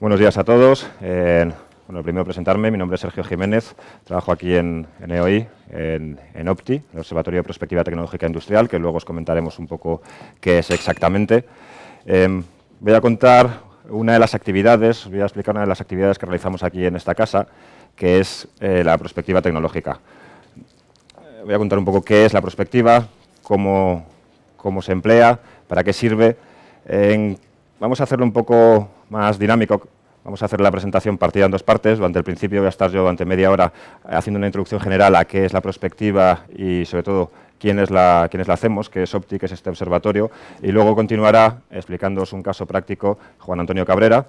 Buenos días a todos. Eh, bueno, primero presentarme, mi nombre es Sergio Jiménez, trabajo aquí en, EOI, e en, OPTI, el Observatorio de Prospectiva Tecnológica e Industrial, que luego os comentaremos un poco qué es exactamente. Em, voy a contar una de las actividades, voy a explicar una de las actividades que realizamos aquí en esta casa, que es eh, la prospectiva tecnológica. Voy a contar un poco qué es la prospectiva, cómo, cómo se emplea, para qué sirve. vamos a hacerlo un poco más dinámico. Vamos a hacer la presentación partida en dos partes. Durante el principio voy a estar yo durante media hora eh, haciendo una introducción general a qué es la prospectiva y sobre todo quiénes la, quiénes la hacemos, qué es OPTI, qué es este observatorio. Y luego continuará explicándoos un caso práctico Juan Antonio Cabrera,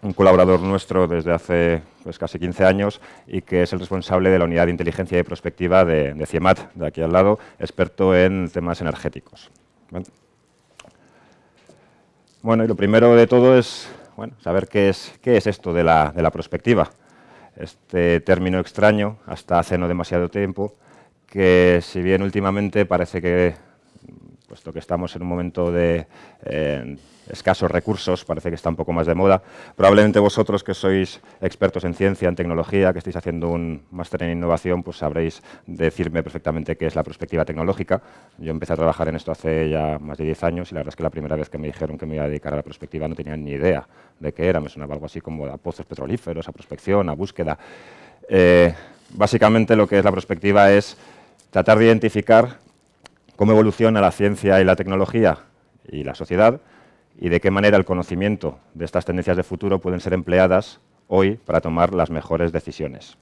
un colaborador nuestro desde hace pues, casi 15 años y que es el responsable de la unidad de inteligencia y prospectiva de, de CIEMAT, de aquí al lado, experto en temas energéticos. Bueno, y lo primero de todo es bueno, saber qué es, qué es esto de la, de la prospectiva. Este término extraño, hasta hace no demasiado tiempo, que si bien últimamente parece que, puesto que estamos en un momento de, eh, escasos recursos, parece que está un poco más de moda. Probablemente vosotros que sois expertos en ciencia, en tecnología, que estáis haciendo un máster en innovación, pues sabréis decirme perfectamente qué es la perspectiva tecnológica. Yo empecé a trabajar en esto hace ya más de 10 años y la verdad es que la primera vez que me dijeron que me iba a dedicar a la perspectiva no tenía ni idea de qué era, me sonaba algo así como a pozos petrolíferos, a prospección, a búsqueda. Eh, básicamente lo que es la perspectiva es tratar de identificar cómo evoluciona la ciencia y la tecnología y la sociedad y de qué manera el conocimiento de estas tendencias de futuro pueden ser empleadas hoy para tomar las mejores decisiones.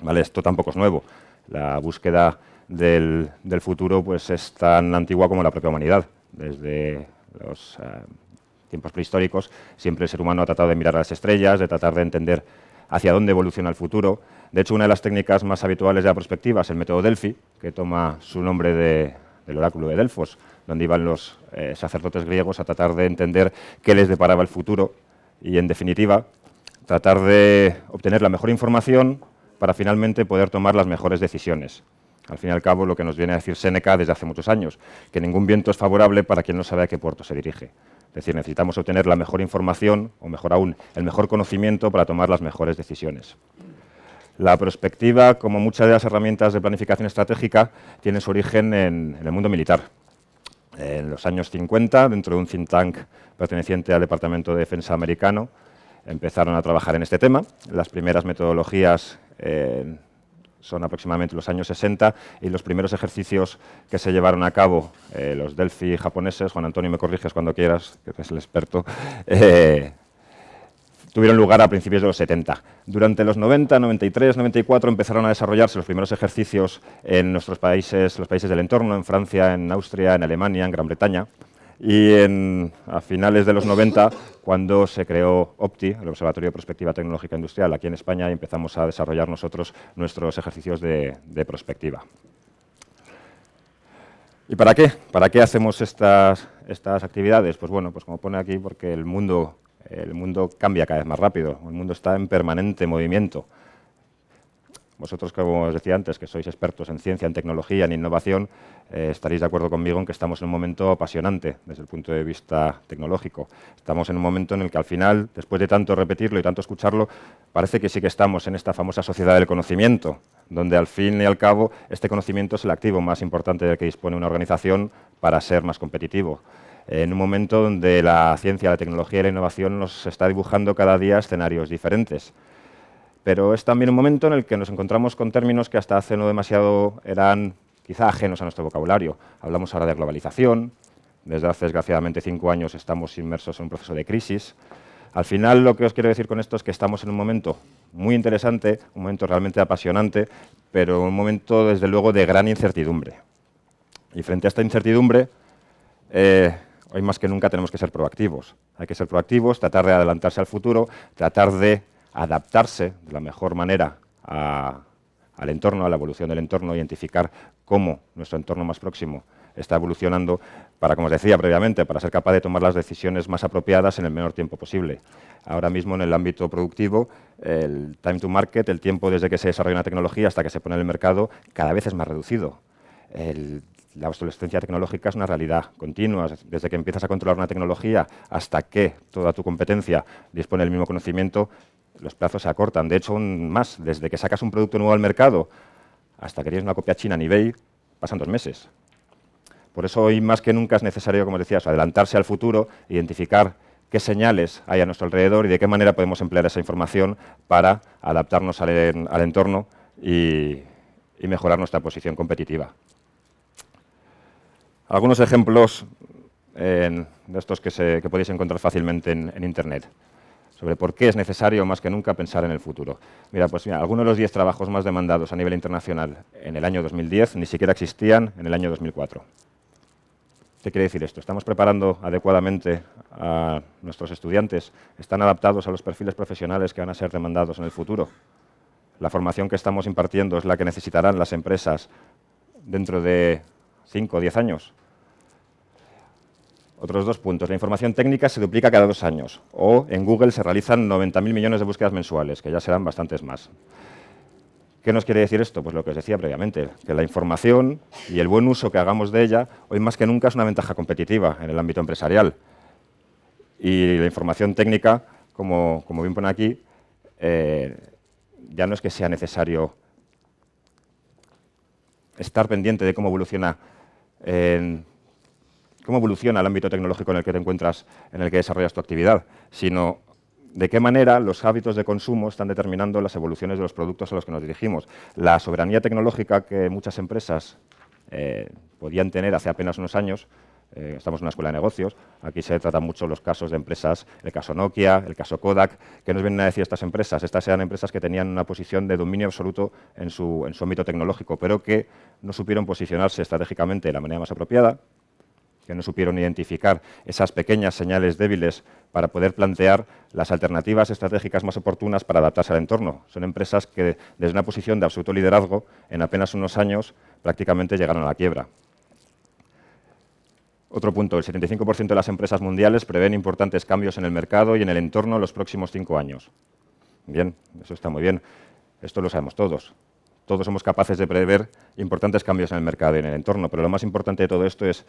¿Vale? Esto tampoco es nuevo. La búsqueda del, futuro pues, es tan antigua como la propia humanidad. Desde los eh, tiempos prehistóricos siempre el ser humano ha tratado de mirar a las estrellas, de tratar de entender hacia dónde evoluciona el futuro. De hecho, una de las técnicas más habituales de la perspectiva es el método Delphi, que toma su nombre del oráculo de Delfos, donde iban los eh, sacerdotes griegos a tratar de entender qué les deparaba el futuro y, en definitiva, tratar de obtener la mejor información para finalmente poder tomar las mejores decisiones. Al fin y al cabo, lo que nos viene a decir Seneca desde hace muchos años, que ningún viento es favorable para quien no sabe a qué puerto se dirige. Es decir, necesitamos obtener la mejor información, o mejor aún, el mejor conocimiento para tomar las mejores decisiones. La perspectiva, como muchas de las herramientas de planificación estratégica, tiene su origen en el mundo militar en los años 50, dentro de un think tank perteneciente al Departamento de Defensa americano, empezaron a trabajar en este tema. Las primeras metodologías eh, son aproximadamente los años 60 y los primeros ejercicios que se llevaron a cabo eh, los Delphi japoneses, Juan Antonio me corriges cuando quieras, que es el experto, eh, tuvieron lugar a principios de los 70. Durante los 90, 93, 94 empezaron a desarrollarse los primeros ejercicios en nuestros países, los países del entorno, en Francia, en Austria, en Alemania, en Gran Bretaña. Y en, a finales de los 90, cuando se creó OPTI, el Observatorio de Prospectiva Tecnológica Industrial, aquí en España, empezamos a desarrollar nosotros nuestros ejercicios de, prospectiva. ¿Y para qué? ¿Para qué hacemos estas, estas actividades? Pues bueno, pues como pone aquí, porque el mundo el mundo cambia cada vez más rápido, el mundo está en permanente movimiento. Vosotros, como os decía antes, que sois expertos en ciencia, en tecnología, en innovación, eh, estaréis de acuerdo conmigo en que estamos en un momento apasionante desde el punto de vista tecnológico. Estamos en un momento en el que al final, después de tanto repetirlo y tanto escucharlo, parece que sí que estamos en esta famosa sociedad del conocimiento, donde al fin y al cabo este conocimiento es el activo más importante del que dispone una organización para ser más competitivo en un momento donde la ciencia, la tecnología y la innovación nos está dibujando cada día escenarios diferentes. Pero es también un momento en el que nos encontramos con términos que hasta hace no demasiado eran quizá ajenos a nuestro vocabulario. Hablamos ahora de globalización, desde hace desgraciadamente cinco años estamos inmersos en un proceso de crisis. Al final lo que os quiero decir con esto es que estamos en un momento muy interesante, un momento realmente apasionante, pero un momento desde luego de gran incertidumbre. Y frente a esta incertidumbre, eh, hoy más que nunca tenemos que ser proactivos. Hay que ser proactivos, tratar de adelantarse al futuro, tratar de adaptarse de la mejor manera al entorno, a la evolución del entorno, identificar cómo nuestro entorno más próximo está evolucionando para, como os decía previamente, para ser capaz de tomar las decisiones más apropiadas en el menor tiempo posible. Ahora mismo en el ámbito productivo, el time to market, el tiempo desde que se desarrolla una tecnología hasta que se pone en el mercado, cada vez es más reducido. El la obsolescencia tecnológica es una realidad continua. Desde que empiezas a controlar una tecnología hasta que toda tu competencia dispone del mismo conocimiento, los plazos se acortan. De hecho, aún más, desde que sacas un producto nuevo al mercado hasta que tienes una copia china en eBay, pasan dos meses. Por eso hoy más que nunca es necesario, como decías, adelantarse al futuro, identificar qué señales hay a nuestro alrededor y de qué manera podemos emplear esa información para adaptarnos al, entorno y mejorar nuestra posición competitiva. Algunos ejemplos de estos que, podéis encontrar fácilmente en, en, Internet sobre por qué es necesario más que nunca pensar en el futuro. Mira, pues mira, algunos de los 10 trabajos más demandados a nivel internacional en el año 2010 ni siquiera existían en el año 2004. ¿Qué quiere decir esto? ¿Estamos preparando adecuadamente a nuestros estudiantes? ¿Están adaptados a los perfiles profesionales que van a ser demandados en el futuro? ¿La formación que estamos impartiendo es la que necesitarán las empresas dentro de 5 o 10 años? Otros dos puntos. La información técnica se duplica cada dos años o en Google se realizan 90.000 millones de búsquedas mensuales, que ya serán bastantes más. ¿Qué nos quiere decir esto? Pues lo que os decía previamente, que la información y el buen uso que hagamos de ella hoy más que nunca es una ventaja competitiva en el ámbito empresarial. Y la información técnica, como, bien pone aquí, eh, ya no es que sea necesario estar pendiente de cómo evoluciona en cómo evoluciona el ámbito tecnológico en el que te encuentras, en el que desarrollas tu actividad, sino de qué manera los hábitos de consumo están determinando las evoluciones de los productos a los que nos dirigimos. La soberanía tecnológica que muchas empresas eh, podían tener hace apenas unos años, eh, estamos en una escuela de negocios, aquí se tratan mucho los casos de empresas, el caso Nokia, el caso Kodak, ¿qué nos vienen a decir estas empresas. Estas eran empresas que tenían una posición de dominio absoluto en su ámbito tecnológico, pero que no supieron posicionarse estratégicamente de la manera más apropiada, que no supieron identificar esas pequeñas señales débiles para poder plantear las alternativas estratégicas más oportunas para adaptarse al entorno. Son empresas que desde una posición de absoluto liderazgo, en apenas unos años, prácticamente llegaron a la quiebra. Otro punto, el 75% de las empresas mundiales prevén importantes cambios en el mercado y en el entorno en los próximos cinco años. Bien, eso está muy bien. Esto lo sabemos todos. Todos somos capaces de prever importantes cambios en el mercado y en el entorno, pero lo más importante de todo esto es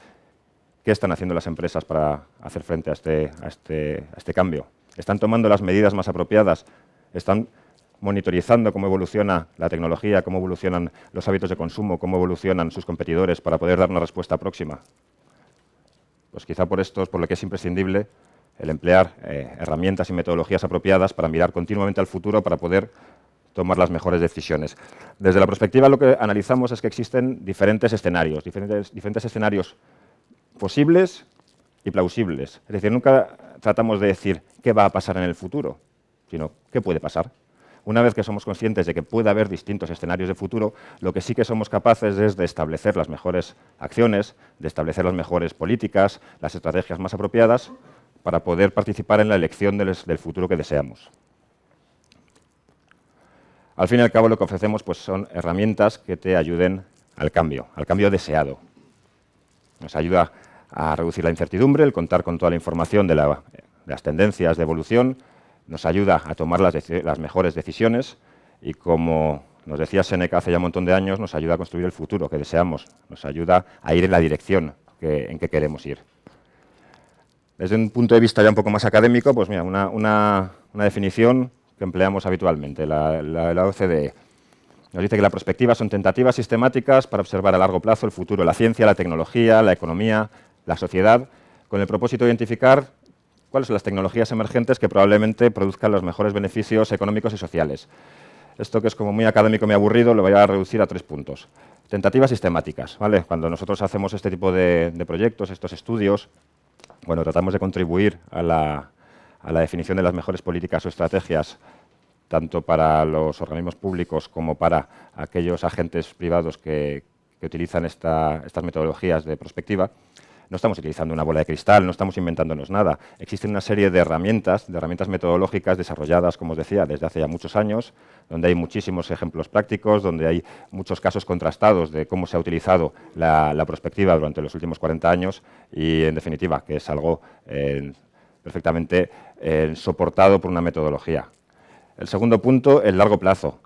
¿Qué están haciendo las empresas para hacer frente este, este, a este, cambio? ¿Están tomando las medidas más apropiadas? ¿Están monitorizando cómo evoluciona la tecnología, cómo evolucionan los hábitos de consumo, cómo evolucionan sus competidores para poder dar una respuesta próxima. Pues quizá por esto es por lo que es imprescindible el emplear eh, herramientas y metodologías apropiadas para mirar continuamente al futuro para poder tomar las mejores decisiones. Desde la perspectiva lo que analizamos es que existen diferentes escenarios, diferentes escenarios posibles y plausibles. Es decir, nunca tratamos de decir qué va a pasar en el futuro, sino qué puede pasar. Una vez que somos conscientes de que puede haber distintos escenarios de futuro, lo que sí que somos capaces es de establecer las mejores acciones, de establecer las mejores políticas, las estrategias más apropiadas para poder participar en la elección del, futuro que deseamos. Al fin y al cabo lo que ofrecemos pues, son herramientas que te ayuden al cambio, al cambio deseado. Nos ayuda a a reducir la incertidumbre, el contar con toda la información de, las tendencias de evolución nos ayuda a tomar las, mejores decisiones y como nos decía Seneca hace ya un montón de años, nos ayuda a construir el futuro que deseamos, nos ayuda a ir en la dirección en que queremos ir. Desde un punto de vista ya un poco más académico, pues mira, una, definición que empleamos habitualmente, la, la, la OCDE. Nos dice que la perspectiva son tentativas sistemáticas para observar a largo plazo el futuro de la ciencia, la tecnología, la economía, la sociedad, con el propósito de identificar cuáles son las tecnologías emergentes que probablemente produzcan los mejores beneficios económicos y sociales. Esto que es como muy académico y aburrido lo voy a reducir a tres puntos. Tentativas sistemáticas, ¿vale? Cuando nosotros hacemos este tipo de, proyectos, estos estudios, bueno, tratamos de contribuir a la, definición de las mejores políticas o estrategias tanto para los organismos públicos como para aquellos agentes privados que, utilizan estas metodologías de prospectiva no estamos utilizando una bola de cristal, no estamos inventándonos nada. Existen una serie de herramientas, de herramientas metodológicas desarrolladas, como os decía, desde hace ya muchos años, donde hay muchísimos ejemplos prácticos, donde hay muchos casos contrastados de cómo se ha utilizado la, prospectiva durante los últimos 40 años y, en definitiva, que es algo eh, perfectamente eh, soportado por una metodología. El segundo punto, el largo plazo.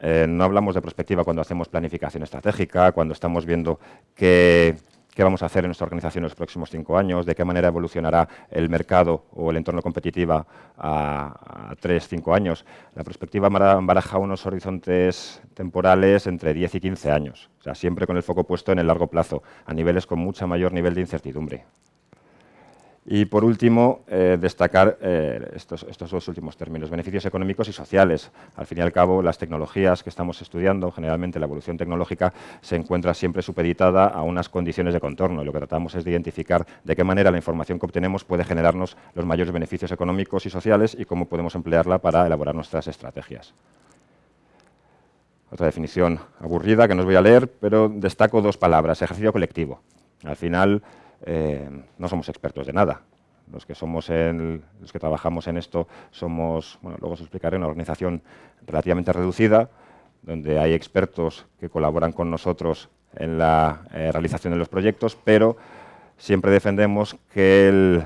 Eh, no hablamos de perspectiva cuando hacemos planificación estratégica, cuando estamos viendo que qué vamos a hacer en nuestra organización en los próximos cinco años, de qué manera evolucionará el mercado o el entorno competitivo a, tres, cinco años. La perspectiva baraja unos horizontes temporales entre 10 y 15 años, o sea, siempre con el foco puesto en el largo plazo, a niveles con mucho mayor nivel de incertidumbre. Y por último, eh, destacar eh, estos, estos, dos últimos términos, beneficios económicos y sociales. Al fin y al cabo, las tecnologías que estamos estudiando, generalmente la evolución tecnológica, se encuentra siempre supeditada a unas condiciones de contorno. Y lo que tratamos es de identificar de qué manera la información que obtenemos puede generarnos los mayores beneficios económicos y sociales y cómo podemos emplearla para elaborar nuestras estrategias otra definición aburrida que no os voy a leer, pero destaco dos palabras, ejercicio colectivo. Al final, eh, no somos expertos de nada. Los que, somos los que trabajamos en esto somos, bueno, luego os explicaré, una organización relativamente reducida, donde hay expertos que colaboran con nosotros en la eh, realización de los proyectos, pero siempre defendemos que el,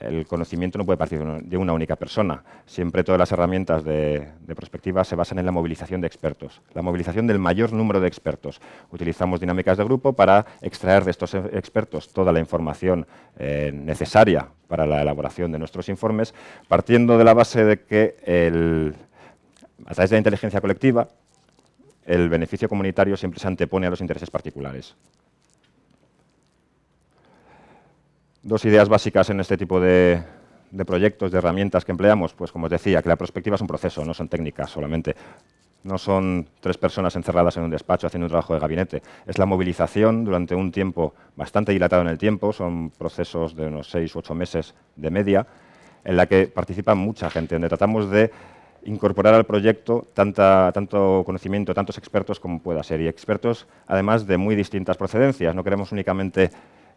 el conocimiento no puede partir de una única persona. Siempre todas las herramientas de, perspectiva se basan en la movilización de expertos, la movilización del mayor número de expertos. Utilizamos dinámicas de grupo para extraer de estos expertos toda la información eh, necesaria para la elaboración de nuestros informes, partiendo de la base de que a través de la inteligencia colectiva el beneficio comunitario siempre se antepone a los intereses particulares. Dos ideas básicas en este tipo de, proyectos, de herramientas que empleamos, pues como os decía, que la perspectiva es un proceso, no son técnicas solamente. No son tres personas encerradas en un despacho haciendo un trabajo de gabinete. Es la movilización durante un tiempo bastante dilatado en el tiempo, son procesos de unos seis u ocho meses de media, en la que participa mucha gente, donde tratamos de incorporar al proyecto tanto conocimiento, tantos expertos como pueda ser. Y expertos, además, de muy distintas procedencias. No queremos únicamente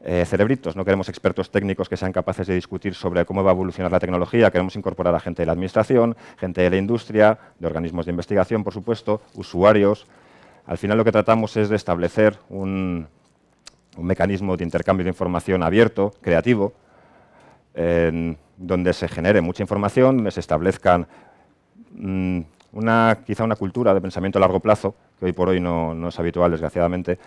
eh, cerebritos, no queremos expertos técnicos que sean capaces de discutir sobre cómo va a evolucionar la tecnología, queremos incorporar a gente de la administración, gente de la industria, de organismos de investigación, por supuesto, usuarios. Al final lo que tratamos es de establecer un, mecanismo de intercambio de información abierto, creativo, donde se genere mucha información, se establezcan mm, una, quizá una cultura de pensamiento a largo plazo, que hoy por hoy no es habitual, desgraciadamente,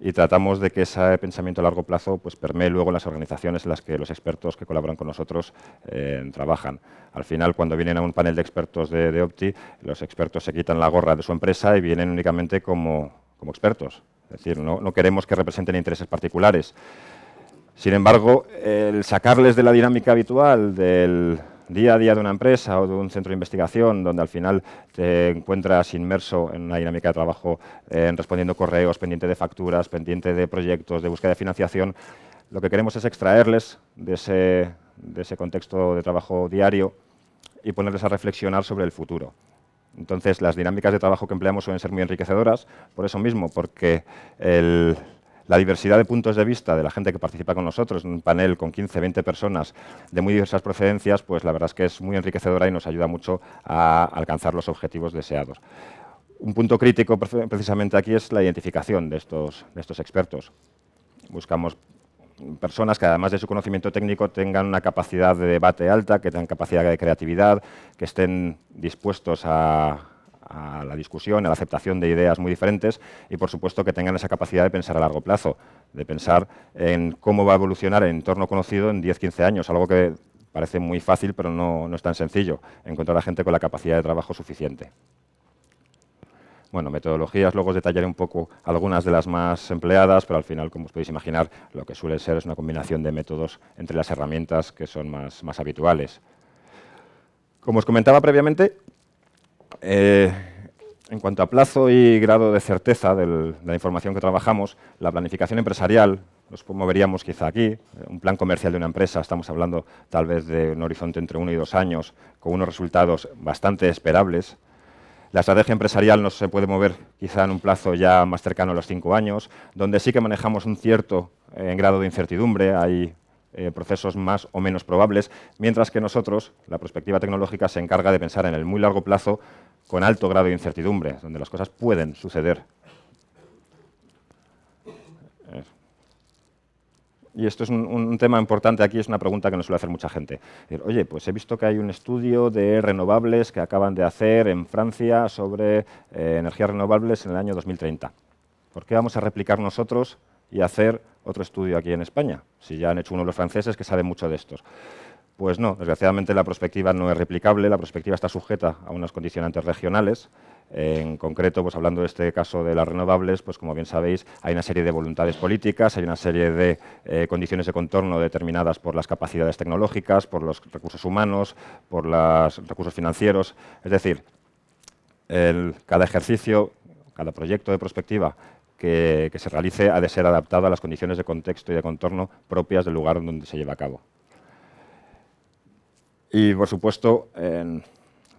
y tratamos de que ese pensamiento a largo plazo pues, permee luego las organizaciones en las que los expertos que colaboran con nosotros eh, trabajan. Al final, cuando vienen a un panel de expertos de, de, Opti, los expertos se quitan la gorra de su empresa y vienen únicamente como, como expertos. Es decir, no, no queremos que representen intereses particulares. Sin embargo, el sacarles de la dinámica habitual del día a día de una empresa o de un centro de investigación donde al final te encuentras inmerso en una dinámica de trabajo eh, respondiendo correos, pendiente de facturas, pendiente de proyectos, de búsqueda de financiación, lo que queremos es extraerles de ese, de ese contexto de trabajo diario y ponerles a reflexionar sobre el futuro. Entonces, las dinámicas de trabajo que empleamos suelen ser muy enriquecedoras, por eso mismo, porque el, la diversidad de puntos de vista de la gente que participa con nosotros en un panel con 15, 20 personas de muy diversas procedencias, pues la verdad es que es muy enriquecedora y nos ayuda mucho a alcanzar los objetivos deseados. Un punto crítico precisamente aquí es la identificación de estos, estos expertos. Buscamos personas que además de su conocimiento técnico tengan una capacidad de debate alta, que tengan capacidad de creatividad, que estén dispuestos a a la discusión, a la aceptación de ideas muy diferentes y, por supuesto, que tengan esa capacidad de pensar a largo plazo, de pensar en cómo va a evolucionar el entorno conocido en 10-15 años, algo que parece muy fácil, pero no, es tan sencillo, encontrar a gente con la capacidad de trabajo suficiente. Bueno, metodologías, luego os detallaré un poco algunas de las más empleadas, pero al final, como os podéis imaginar, lo que suele ser es una combinación de métodos entre las herramientas que son más, más habituales. Como os comentaba previamente, eh, en cuanto a plazo y grado de certeza de la información que trabajamos, la planificación empresarial, nos moveríamos quizá aquí, eh, un plan comercial de una empresa, estamos hablando tal vez de un horizonte entre uno y dos años, con unos resultados bastante esperables. La estrategia empresarial no se puede mover quizá en un plazo ya más cercano a los cinco años, donde sí que manejamos un cierto eh, grado de incertidumbre, hay eh, procesos más o menos probables, mientras que nosotros, la perspectiva tecnológica, se encarga de pensar en el muy largo plazo con alto grado de incertidumbre, donde las cosas pueden suceder. Eh, y esto es un, tema importante aquí, es una pregunta que nos suele hacer mucha gente. Oye, pues he visto que hay un estudio de renovables que acaban de hacer en Francia sobre eh, energías renovables en el año 2030. ¿Por qué vamos a replicar nosotros y hacer otro estudio aquí en España, si ya han hecho uno de los franceses que sabe mucho de estos. Pues no, desgraciadamente la prospectiva no es replicable, la prospectiva está sujeta a unos condicionantes regionales. En concreto, pues hablando de este caso de las renovables, pues como bien sabéis, hay una serie de voluntades políticas, hay una serie de eh, condiciones de contorno determinadas por las capacidades tecnológicas, por los recursos humanos, por los recursos financieros. Es decir, cada ejercicio, cada proyecto de prospectiva que, se realice ha de ser adaptada a las condiciones de contexto y de contorno propias del lugar donde se lleva a cabo. Y, por supuesto,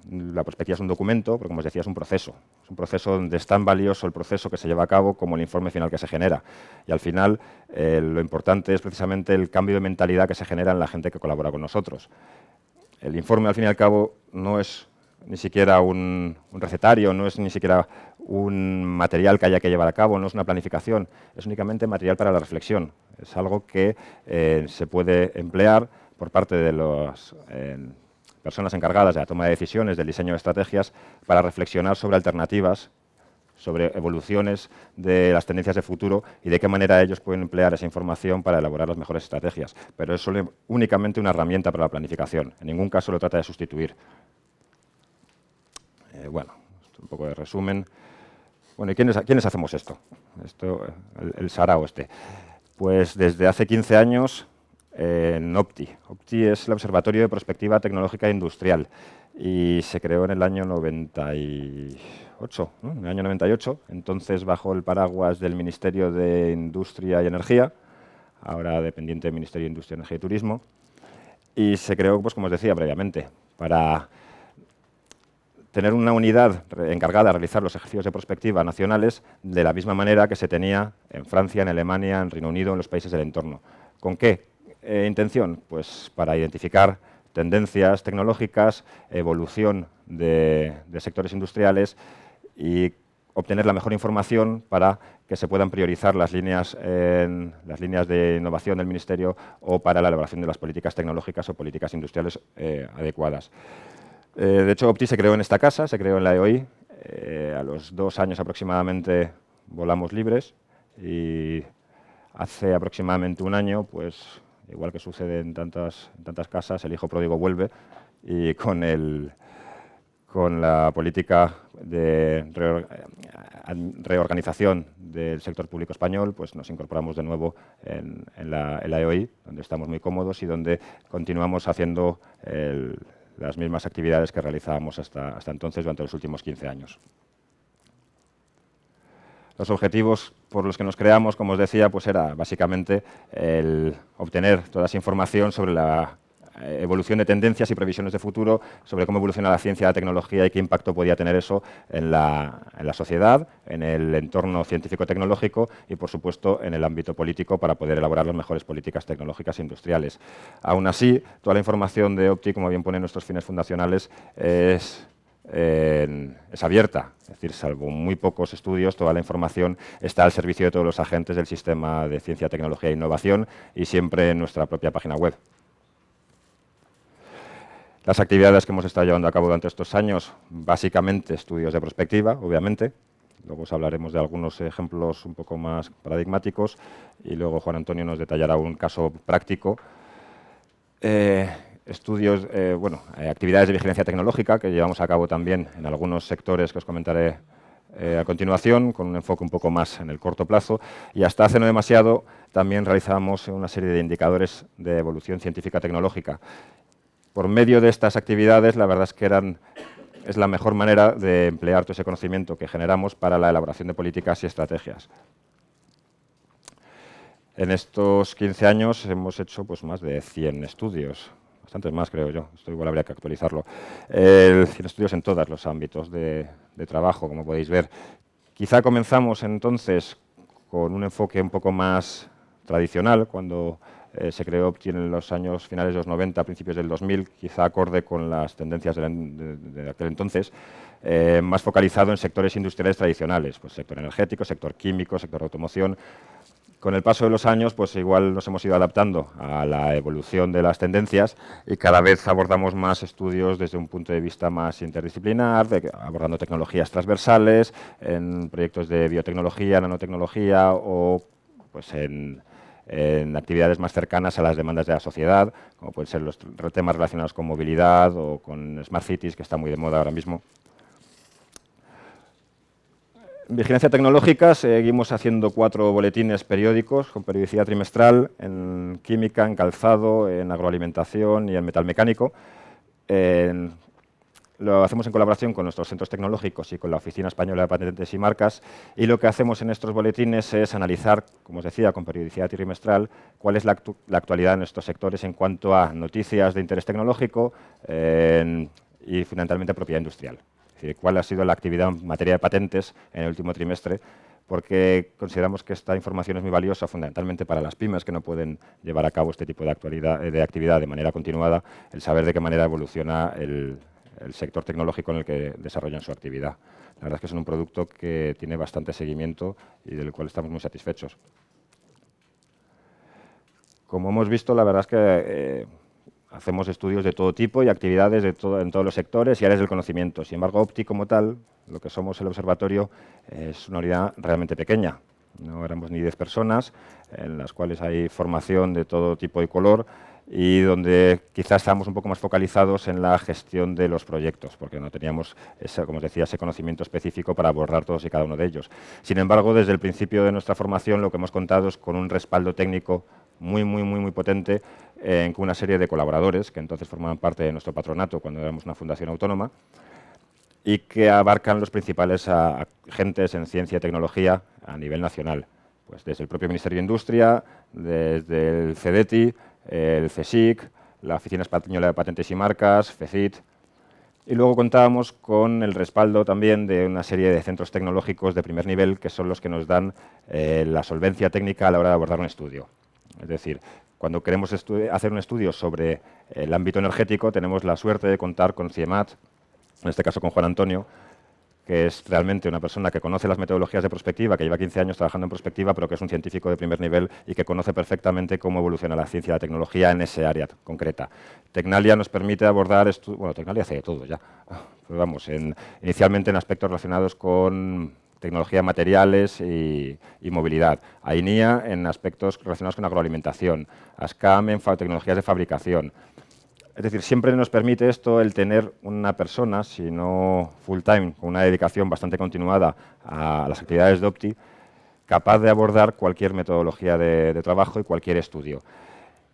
la perspectiva es un documento, pero como os decía, es un proceso. Es un proceso donde es tan valioso el proceso que se lleva a cabo como el informe final que se genera. Y al final, eh, lo importante es precisamente el cambio de mentalidad que se genera en la gente que colabora con nosotros. El informe, al fin y al cabo, no es ni siquiera un, recetario, no es ni siquiera un material que haya que llevar a cabo, no es una planificación, es únicamente material para la reflexión. Es algo que eh, se puede emplear por parte de las eh, personas encargadas de la toma de decisiones, del diseño de estrategias, para reflexionar sobre alternativas, sobre evoluciones de las tendencias de futuro y de qué manera ellos pueden emplear esa información para elaborar las mejores estrategias. Pero es únicamente una herramienta para la planificación, en ningún caso lo trata de sustituir. Eh, bueno, un poco de resumen. Bueno, ¿y quiénes, hacemos esto? Esto, el, sarao este. Pues desde hace 15 años eh, en OPTI. OPTI es el Observatorio de Prospectiva Tecnológica e Industrial y se creó en el año 98, en el año 98, entonces bajo el paraguas del Ministerio de Industria y Energía, ahora dependiente del Ministerio de Industria, Energía y Turismo, y se creó, pues como os decía previamente, para tener una unidad encargada de realizar los ejercicios de prospectiva nacionales de la misma manera que se tenía en Francia, en Alemania, en Reino Unido, en los países del entorno. ¿Con qué eh, intención? Pues para identificar tendencias tecnológicas, evolución de, sectores industriales y obtener la mejor información para que se puedan priorizar las líneas, de innovación del Ministerio o para la elaboración de las políticas tecnológicas o políticas industriales eh, adecuadas. Eh, de hecho, Opti se creó en esta casa, se creó en la EOI. Eh, a los dos años aproximadamente volamos libres y hace aproximadamente un año, pues igual que sucede en tantas, tantas casas, el hijo pródigo vuelve y con, el, con la política de eh, reorganización del sector público español, pues nos incorporamos de nuevo en, la, en, la, EOI, donde estamos muy cómodos y donde continuamos haciendo el las mismas actividades que realizábamos hasta, hasta entonces durante los últimos 15 años. Los objetivos por los que nos creamos, como os decía, pues era básicamente el obtener toda esa información sobre la eh, evolución de tendencias y previsiones de futuro sobre cómo evoluciona la ciencia, la tecnología y qué impacto podía tener eso en la, sociedad, en el entorno científico-tecnológico y, por supuesto, en el ámbito político para poder elaborar las mejores políticas tecnológicas e industriales. Aún así, toda la información de OPTI, como bien ponen nuestros fines fundacionales, es es abierta, es decir, salvo muy pocos estudios, toda la información está al servicio de todos los agentes del sistema de ciencia, tecnología e innovación y siempre en nuestra propia página web. Las actividades que hemos estado llevando a cabo durante estos años, básicamente estudios de prospectiva, obviamente. Luego os hablaremos de algunos ejemplos un poco más paradigmáticos y luego Juan Antonio nos detallará un caso práctico. Eh, estudios, eh, bueno, eh, actividades de vigilancia tecnológica que llevamos a cabo también en algunos sectores que os comentaré a continuación, con un enfoque un poco más en el corto plazo. Y hasta hace no demasiado también realizamos una serie de indicadores de evolución científica tecnológica por medio de estas actividades, la verdad es que eran, es la mejor manera de emplear todo ese conocimiento que generamos para la elaboración de políticas y estrategias. En estos 15 años hemos hecho pues, más de 100 estudios, bastantes más creo yo, esto igual habría que actualizarlo, 100 estudios en todos los ámbitos de, de trabajo, como podéis ver. Quizá comenzamos entonces con un enfoque un poco más tradicional, cuando eh, se creó en los años finales de los 90, principios del 2000, quizá acorde con las tendencias de, aquel entonces, eh, más focalizado en sectores industriales tradicionales, pues sector energético, sector químico, sector de automoción. Con el paso de los años, pues igual nos hemos ido adaptando a la evolución de las tendencias y cada vez abordamos más estudios desde un punto de vista más interdisciplinar, abordando tecnologías transversales, en proyectos de biotecnología, nanotecnología o pues en en actividades más cercanas a las demandas de la sociedad, como pueden ser los temas relacionados con movilidad o con smart cities, que está muy de moda ahora mismo. vigilancia tecnológica seguimos haciendo cuatro boletines periódicos con periodicidad trimestral en química, en calzado, en agroalimentación y en metalmecánico. En lo hacemos en colaboración con nuestros centros tecnológicos y con la Oficina Española de Patentes y Marcas y lo que hacemos en estos boletines es analizar, como os decía, con periodicidad trimestral, cuál es la, actualidad en estos sectores en cuanto a noticias de interés tecnológico y fundamentalmente propiedad industrial. Es decir, cuál ha sido la actividad en materia de patentes en el último trimestre porque consideramos que esta información es muy valiosa fundamentalmente para las pymes que no pueden llevar a cabo este tipo de, de actividad de manera continuada, el saber de qué manera evoluciona el, el sector tecnológico en el que desarrollan su actividad. La verdad es que es un producto que tiene bastante seguimiento y del cual estamos muy satisfechos. Como hemos visto, la verdad es que eh, hacemos estudios de todo tipo y actividades en todos los sectores y áreas del conocimiento. Sin embargo, OPTI como tal, lo que somos el observatorio, es una unidad realmente pequeña. No éramos ni 10 personas, en las cuales hay formación de todo tipo y color, y donde quizás estábamos un poco más focalizados en la gestión de los proyectos, porque no teníamos, ese, como decía, ese conocimiento específico para abordar todos y cada uno de ellos. Sin embargo, desde el principio de nuestra formación lo que hemos contado es con un respaldo técnico muy, muy, muy, muy potente con eh, una serie de colaboradores que entonces formaban parte de nuestro patronato cuando éramos una fundación autónoma y que abarcan los principales agentes en ciencia y tecnología a nivel nacional. Pues desde el propio Ministerio de Industria, desde el CEDETI, el CSIC, la Oficina Española de Patentes y Marcas, FECIT, y luego contábamos con el respaldo también de una serie de centros tecnológicos de primer nivel que son los que nos dan eh, la solvencia técnica a la hora de abordar un estudio. Es decir, cuando queremos hacer un estudio sobre el ámbito energético tenemos la suerte de contar con CIEMAT, en este caso con Juan Antonio, que es realmente una persona que conoce las metodologías de prospectiva, que lleva 15 años trabajando en prospectiva, pero que es un científico de primer nivel y que conoce perfectamente cómo evoluciona la ciencia y la tecnología en ese área concreta. Tecnalia nos permite abordar, bueno, Tecnalia hace de todo ya, pero vamos, inicialmente en aspectos relacionados con tecnología materiales y, movilidad. movilidad. AINIA en aspectos relacionados con agroalimentación, ASCAM en tecnologías de fabricación, es decir, siempre nos permite esto el tener una persona, si no full time, con una dedicación bastante continuada a las actividades de OPTI, capaz de abordar cualquier metodología de, trabajo y cualquier estudio.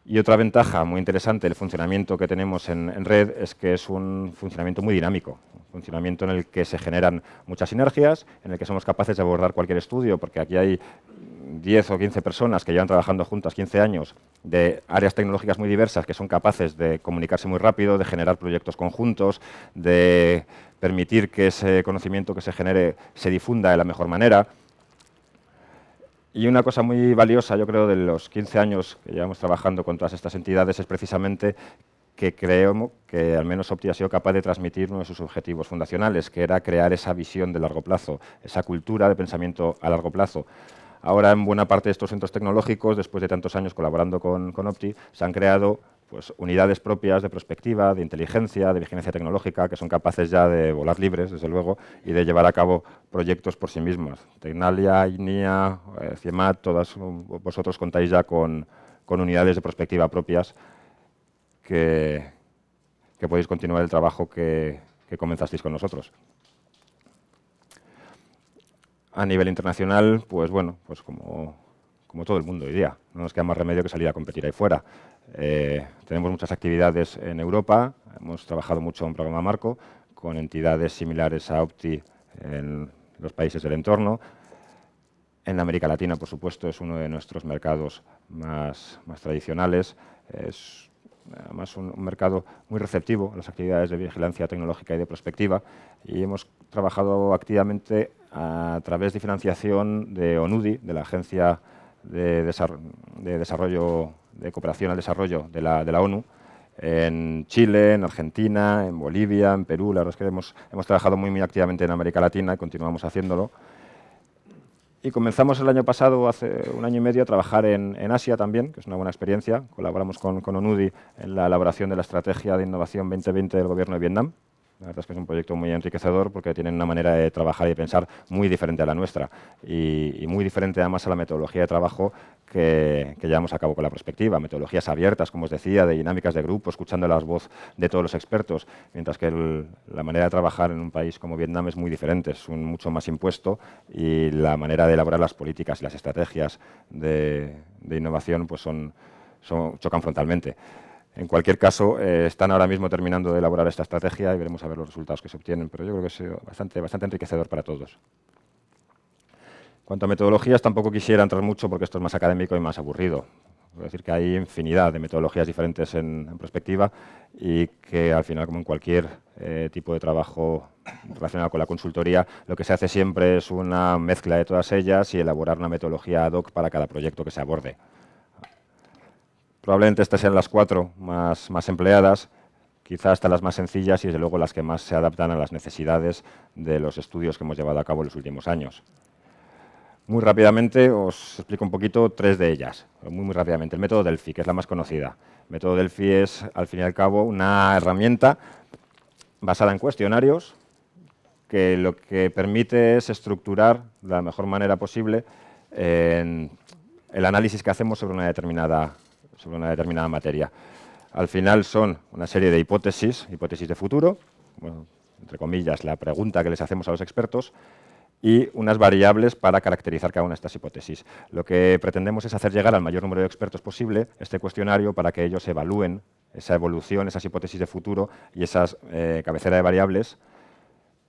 Y otra ventaja muy interesante del funcionamiento que tenemos en, en, red es que es un funcionamiento muy dinámico, un funcionamiento en el que se generan muchas sinergias, en el que somos capaces de abordar cualquier estudio, porque aquí hay 10 o 15 personas que llevan trabajando juntas 15 años de áreas tecnológicas muy diversas que son capaces de comunicarse muy rápido, de generar proyectos conjuntos, de permitir que ese conocimiento que se genere se difunda de la mejor manera. Y una cosa muy valiosa, yo creo, de los 15 años que llevamos trabajando con todas estas entidades es precisamente que creo que al menos Opti ha sido capaz de transmitir uno de sus objetivos fundacionales, que era crear esa visión de largo plazo, esa cultura de pensamiento a largo plazo. Ahora, en buena parte de estos centros tecnológicos, después de tantos años colaborando con, Opti, se han creado pues, unidades propias de prospectiva, de inteligencia, de vigilancia tecnológica, que son capaces ya de volar libres, desde luego, y de llevar a cabo proyectos por sí mismos. Tecnalia, INIA, eh, CIEMAT, todas vosotros contáis ya con, unidades de prospectiva propias que, podéis continuar el trabajo que, que comenzasteis con nosotros a nivel internacional, pues bueno, pues como, todo el mundo hoy día, no nos queda más remedio que salir a competir ahí fuera. Eh, tenemos muchas actividades en Europa, hemos trabajado mucho en un programa marco con entidades similares a Opti en los países del entorno. En América Latina, por supuesto, es uno de nuestros mercados más, tradicionales. Es además un, mercado muy receptivo a las actividades de vigilancia tecnológica y de prospectiva, y hemos trabajado activamente a través de financiación de ONUDI, de la Agencia de, de, Cooperación al Desarrollo de la, ONU, en Chile, en Argentina, en Bolivia, en Perú. La verdad es que hemos, trabajado muy, muy activamente en América Latina y continuamos haciéndolo. Y comenzamos el año pasado, hace un año y medio, a trabajar en, Asia también, que es una buena experiencia. Colaboramos con, con, ONUDI en la elaboración de la Estrategia de Innovación 2020 del Gobierno de Vietnam, la verdad es que es un proyecto muy enriquecedor porque tienen una manera de trabajar y pensar muy diferente a la nuestra y, muy diferente además a la metodología de trabajo que, llevamos a cabo con la perspectiva. Metodologías abiertas, como os decía, de dinámicas de grupo, escuchando las voz de todos los expertos, mientras que la manera de trabajar en un país como Vietnam es muy diferente, es mucho más impuesto y la manera de elaborar las políticas y las estrategias de, innovación pues son, chocan frontalmente. En cualquier caso, eh, están ahora mismo terminando de elaborar esta estrategia y veremos a ver los resultados que se obtienen, pero yo creo que es bastante, bastante enriquecedor para todos. En cuanto a metodologías, tampoco quisiera entrar mucho porque esto es más académico y más aburrido. Es decir, que hay infinidad de metodologías diferentes en, perspectiva y que al final, como en cualquier eh, tipo de trabajo relacionado con la consultoría, lo que se hace siempre es una mezcla de todas ellas y elaborar una metodología ad hoc para cada proyecto que se aborde. Probablemente estas sean las cuatro más, empleadas, quizás hasta las más sencillas y desde luego las que más se adaptan a las necesidades de los estudios que hemos llevado a cabo en los últimos años. Muy rápidamente os explico un poquito tres de ellas, muy, muy rápidamente. El método Delphi, que es la más conocida. El método Delphi es, al fin y al cabo, una herramienta basada en cuestionarios que lo que permite es estructurar de la mejor manera posible eh, el análisis que hacemos sobre una determinada sobre una determinada materia. Al final son una serie de hipótesis, hipótesis de futuro, entre comillas, la pregunta que les hacemos a los expertos, y unas variables para caracterizar cada una de estas hipótesis. Lo que pretendemos es hacer llegar al mayor número de expertos posible este cuestionario para que ellos evalúen esa evolución, esas hipótesis de futuro y esas eh, cabecera de variables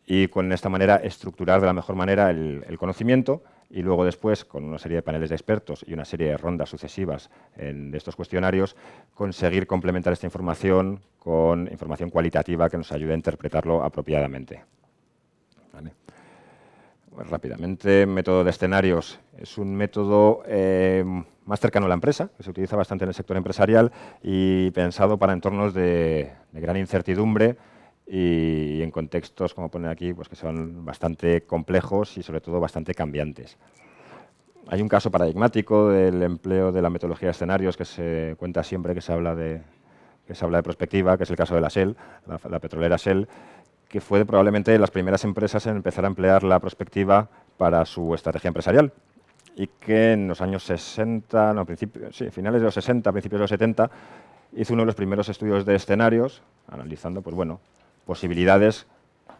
y con esta manera estructurar de la mejor manera el conocimiento y luego después, con una serie de paneles de expertos y una serie de rondas sucesivas en, estos cuestionarios, conseguir complementar esta información con información cualitativa que nos ayude a interpretarlo apropiadamente. rápidamente, método de escenarios. Es un método eh, más cercano a la empresa, que se utiliza bastante en el sector empresarial y pensado para entornos de gran incertidumbre, y en contextos, como pone aquí, pues que son bastante complejos y sobre todo bastante cambiantes. Hay un caso paradigmático del empleo de la metodología de escenarios que se cuenta siempre que se habla de, que se habla de prospectiva, que es el caso de la SEL, la, petrolera SEL, que fue probablemente de las primeras empresas en empezar a emplear la prospectiva para su estrategia empresarial y que en los años 60, no, principios, sí, finales de los 60, principios de los 70, hizo uno de los primeros estudios de escenarios, analizando, pues bueno, posibilidades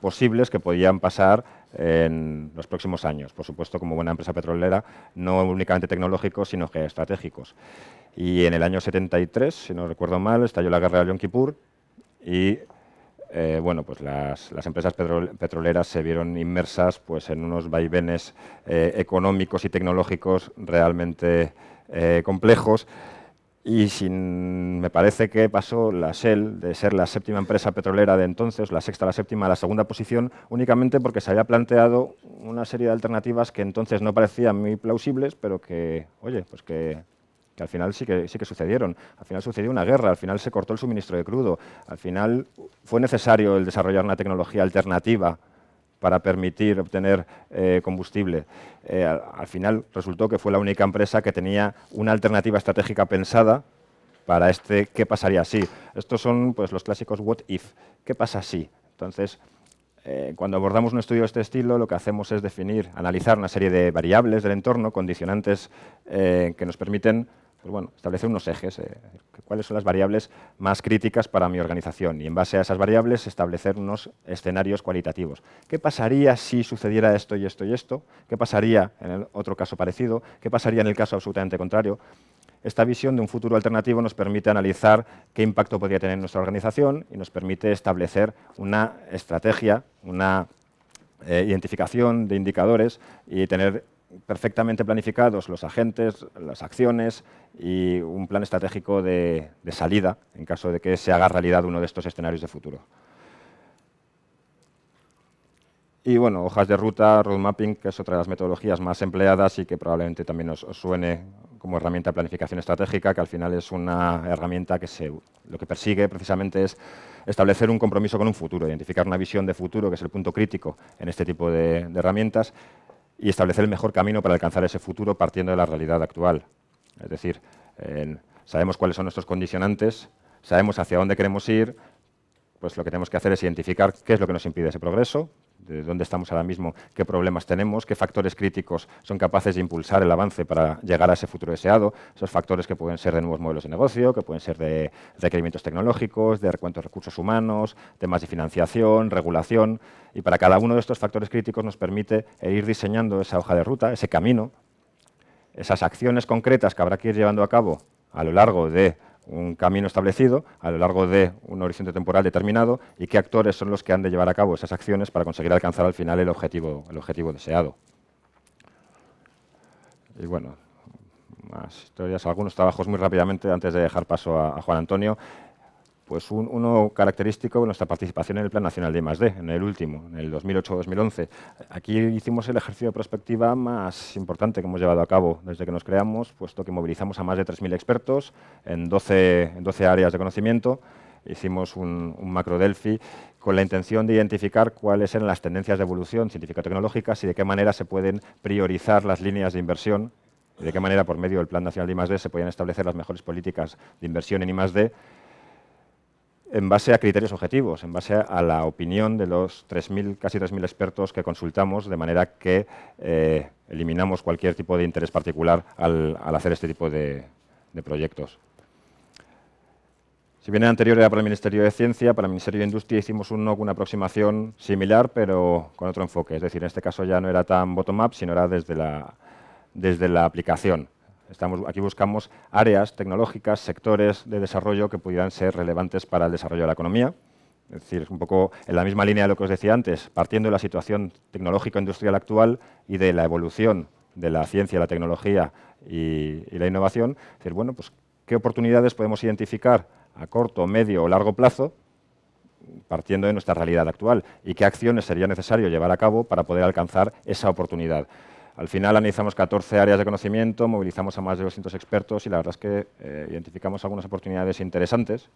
posibles que podían pasar en los próximos años. Por supuesto, como buena empresa petrolera, no únicamente tecnológicos, sino que estratégicos. Y en el año 73, si no recuerdo mal, estalló la guerra de Yom Kippur y eh, bueno, pues las, empresas petroleras se vieron inmersas pues, en unos vaivenes eh, económicos y tecnológicos realmente eh, complejos y me parece que pasó la Shell de ser la séptima empresa petrolera de entonces, la sexta, la séptima, la segunda posición, únicamente porque se había planteado una serie de alternativas que entonces no parecían muy plausibles, pero que, oye, pues que, que al final sí que, sí que sucedieron. Al final sucedió una guerra, al final se cortó el suministro de crudo, al final fue necesario el desarrollar una tecnología alternativa para permitir obtener eh, combustible. Eh, al, final resultó que fue la única empresa que tenía una alternativa estratégica pensada para este qué pasaría si. estos son pues, los clásicos what if, qué pasa si. Entonces, eh, cuando abordamos un estudio de este estilo, lo que hacemos es definir, analizar una serie de variables del entorno, condicionantes que nos permiten pues bueno, establecer unos ejes, eh, cuáles son las variables más críticas para mi organización y en base a esas variables establecer unos escenarios cualitativos. ¿Qué pasaría si sucediera esto y esto y esto? ¿Qué pasaría en el otro caso parecido? ¿Qué pasaría en el caso absolutamente contrario? Esta visión de un futuro alternativo nos permite analizar qué impacto podría tener nuestra organización y nos permite establecer una estrategia, una eh, identificación de indicadores y tener perfectamente planificados los agentes, las acciones y un plan estratégico de, salida en caso de que se haga realidad uno de estos escenarios de futuro. Y bueno, hojas de ruta, road mapping, que es otra de las metodologías más empleadas y que probablemente también os, suene como herramienta de planificación estratégica, que al final es una herramienta que se, lo que persigue precisamente es establecer un compromiso con un futuro, identificar una visión de futuro, que es el punto crítico en este tipo de herramientas, y establecer el mejor camino para alcanzar ese futuro partiendo de la realidad actual. Es decir, sabemos cuáles son nuestros condicionantes, sabemos hacia dónde queremos ir, pues lo que tenemos que hacer es identificar qué es lo que nos impide ese progreso, de dónde estamos ahora mismo, qué problemas tenemos, qué factores críticos son capaces de impulsar el avance para llegar a ese futuro deseado, esos factores que pueden ser de nuevos modelos de negocio, que pueden ser de requerimientos tecnológicos, de recuentos recursos humanos, temas de financiación, regulación, y para cada uno de estos factores críticos nos permite eh, ir diseñando esa hoja de ruta, ese camino, esas acciones concretas que habrá que ir llevando a cabo a lo largo de un camino establecido a lo largo de un horizonte temporal determinado y qué actores son los que han de llevar a cabo esas acciones para conseguir alcanzar al final el objetivo, el objetivo deseado. Y bueno, más historias, algunos trabajos muy rápidamente antes de dejar paso a, a Juan Antonio. Pues uno característico, de nuestra participación en el Plan Nacional de I+.D., en el último, en el 2008-2011. Aquí hicimos el ejercicio de prospectiva más importante que hemos llevado a cabo desde que nos creamos, puesto que movilizamos a más de 3.000 expertos en 12, áreas de conocimiento hicimos un, macro Delphi con la intención de identificar cuáles eran las tendencias de evolución científico-tecnológicas y de qué manera se pueden priorizar las líneas de inversión y de qué manera por medio del Plan Nacional de I+.D. se pueden establecer las mejores políticas de inversión en I+.D en base a criterios objetivos, en base a la opinión de los 3.000, casi 3.000 expertos que consultamos, de manera que eh, eliminamos cualquier tipo de interés particular al, hacer este tipo de, proyectos. Si bien el anterior era para el Ministerio de Ciencia, para el Ministerio de Industria hicimos uno una aproximación similar, pero con otro enfoque. Es decir, en este caso ya no era tan bottom-up, sino era desde la aplicación. Estamos, aquí buscamos áreas tecnológicas, sectores de desarrollo que pudieran ser relevantes para el desarrollo de la economía. Es decir, un poco en la misma línea de lo que os decía antes, partiendo de la situación tecnológico-industrial actual y de la evolución de la ciencia, la tecnología y, la innovación, es decir, bueno, pues qué oportunidades podemos identificar a corto, medio o largo plazo partiendo de nuestra realidad actual y qué acciones sería necesario llevar a cabo para poder alcanzar esa oportunidad. Al final analizamos 14 áreas de conocimiento, movilizamos a más de 200 expertos y la verdad es que eh, identificamos algunas oportunidades interesantes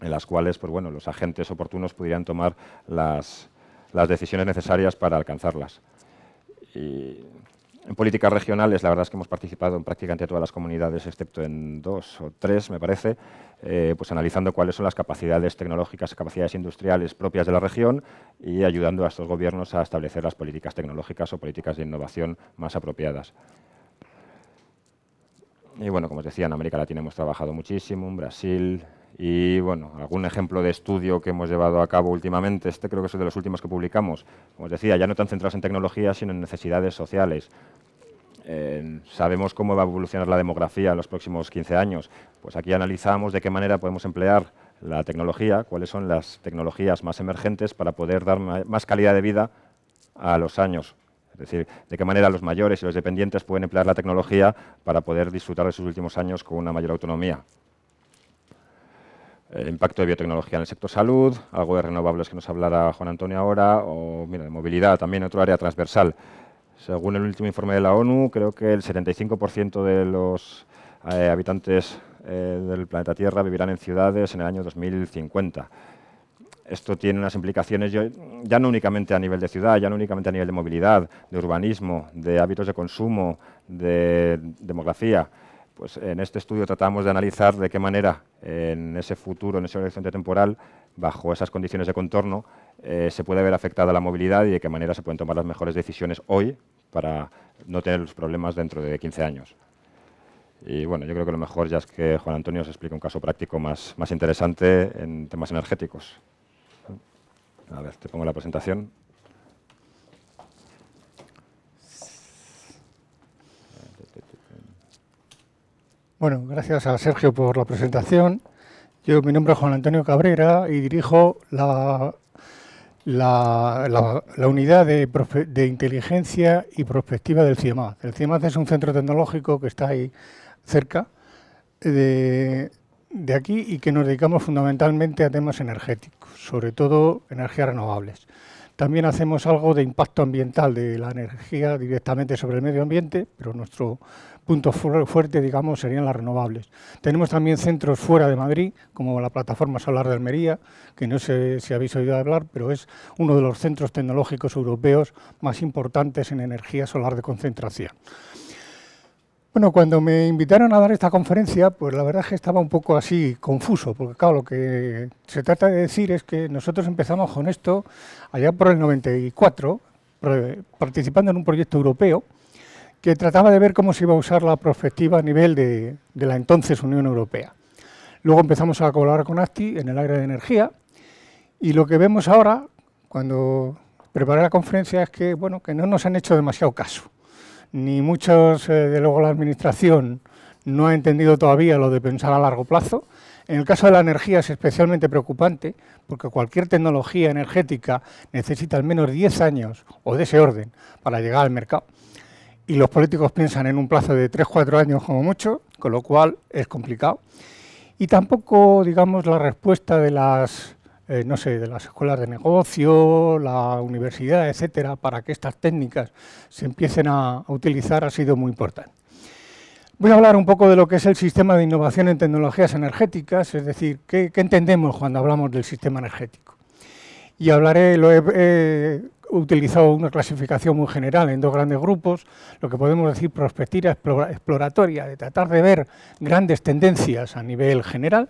en las cuales pues bueno, los agentes oportunos pudieran tomar las, decisiones necesarias para alcanzarlas. En políticas regionales, la verdad es que hemos participado en prácticamente todas las comunidades, excepto en dos o tres, me parece, eh, pues analizando cuáles son las capacidades tecnológicas, capacidades industriales propias de la región y ayudando a estos gobiernos a establecer las políticas tecnológicas o políticas de innovación más apropiadas. Y bueno, como os decía, en América Latina hemos trabajado muchísimo, en Brasil, y bueno, algún ejemplo de estudio que hemos llevado a cabo últimamente, este creo que es uno de los últimos que publicamos, como os decía, ya no tan centrados en tecnología, sino en necesidades sociales. Eh, sabemos cómo va a evolucionar la demografía en los próximos 15 años. Pues aquí analizamos de qué manera podemos emplear la tecnología, cuáles son las tecnologías más emergentes para poder dar más calidad de vida a los años. Es decir, de qué manera los mayores y los dependientes pueden emplear la tecnología para poder disfrutar de sus últimos años con una mayor autonomía. Eh, impacto de biotecnología en el sector salud, algo de renovables que nos hablará Juan Antonio ahora, o de movilidad, también otro área transversal. Según el último informe de la ONU, creo que el 75% de los eh, habitantes eh, del planeta Tierra vivirán en ciudades en el año 2050. Esto tiene unas implicaciones ya no únicamente a nivel de ciudad, ya no únicamente a nivel de movilidad, de urbanismo, de hábitos de consumo, de demografía, pues en este estudio tratamos de analizar de qué manera en ese futuro, en ese horizonte temporal, bajo esas condiciones de contorno, eh, se puede ver afectada la movilidad y de qué manera se pueden tomar las mejores decisiones hoy para no tener los problemas dentro de 15 años. Y bueno, yo creo que lo mejor ya es que Juan Antonio os explique un caso práctico más, más interesante en temas energéticos. A ver, te pongo la presentación. Bueno, gracias a Sergio por la presentación. Yo, mi nombre es Juan Antonio Cabrera y dirijo la, la, unidad de, inteligencia y prospectiva del CIEMAD. El CIEMAD es un centro tecnológico que está ahí cerca de, de aquí y que nos dedicamos fundamentalmente a temas energéticos, sobre todo energías renovables. También hacemos algo de impacto ambiental de la energía directamente sobre el medio ambiente, pero nuestro punto fuerte, digamos, serían las renovables. Tenemos también centros fuera de Madrid, como la plataforma solar de Almería, que no sé si habéis oído hablar, pero es uno de los centros tecnológicos europeos más importantes en energía solar de concentración. Bueno, cuando me invitaron a dar esta conferencia, pues la verdad es que estaba un poco así confuso, porque claro, lo que se trata de decir es que nosotros empezamos con esto allá por el 94, participando en un proyecto europeo, que trataba de ver cómo se iba a usar la prospectiva a nivel de, la entonces Unión Europea. Luego empezamos a colaborar con ACTI en el área de energía y lo que vemos ahora, cuando preparé la conferencia, es que, bueno, que no nos han hecho demasiado caso. Ni muchos, eh, de luego la administración, no ha entendido todavía lo de pensar a largo plazo. En el caso de la energía es especialmente preocupante porque cualquier tecnología energética necesita al menos 10 años o de ese orden para llegar al mercado y los políticos piensan en un plazo de 3-4 años como mucho, con lo cual es complicado. Y tampoco, digamos, la respuesta de las, eh, no sé, de las escuelas de negocio, la universidad, etcétera, para que estas técnicas se empiecen a, utilizar ha sido muy importante. Voy a hablar un poco de lo que es el sistema de innovación en tecnologías energéticas, es decir, qué, entendemos cuando hablamos del sistema energético. Y hablaré, lo he eh, utilizado una clasificación muy general en dos grandes grupos, lo que podemos decir prospectiva exploratoria, de tratar de ver grandes tendencias a nivel general,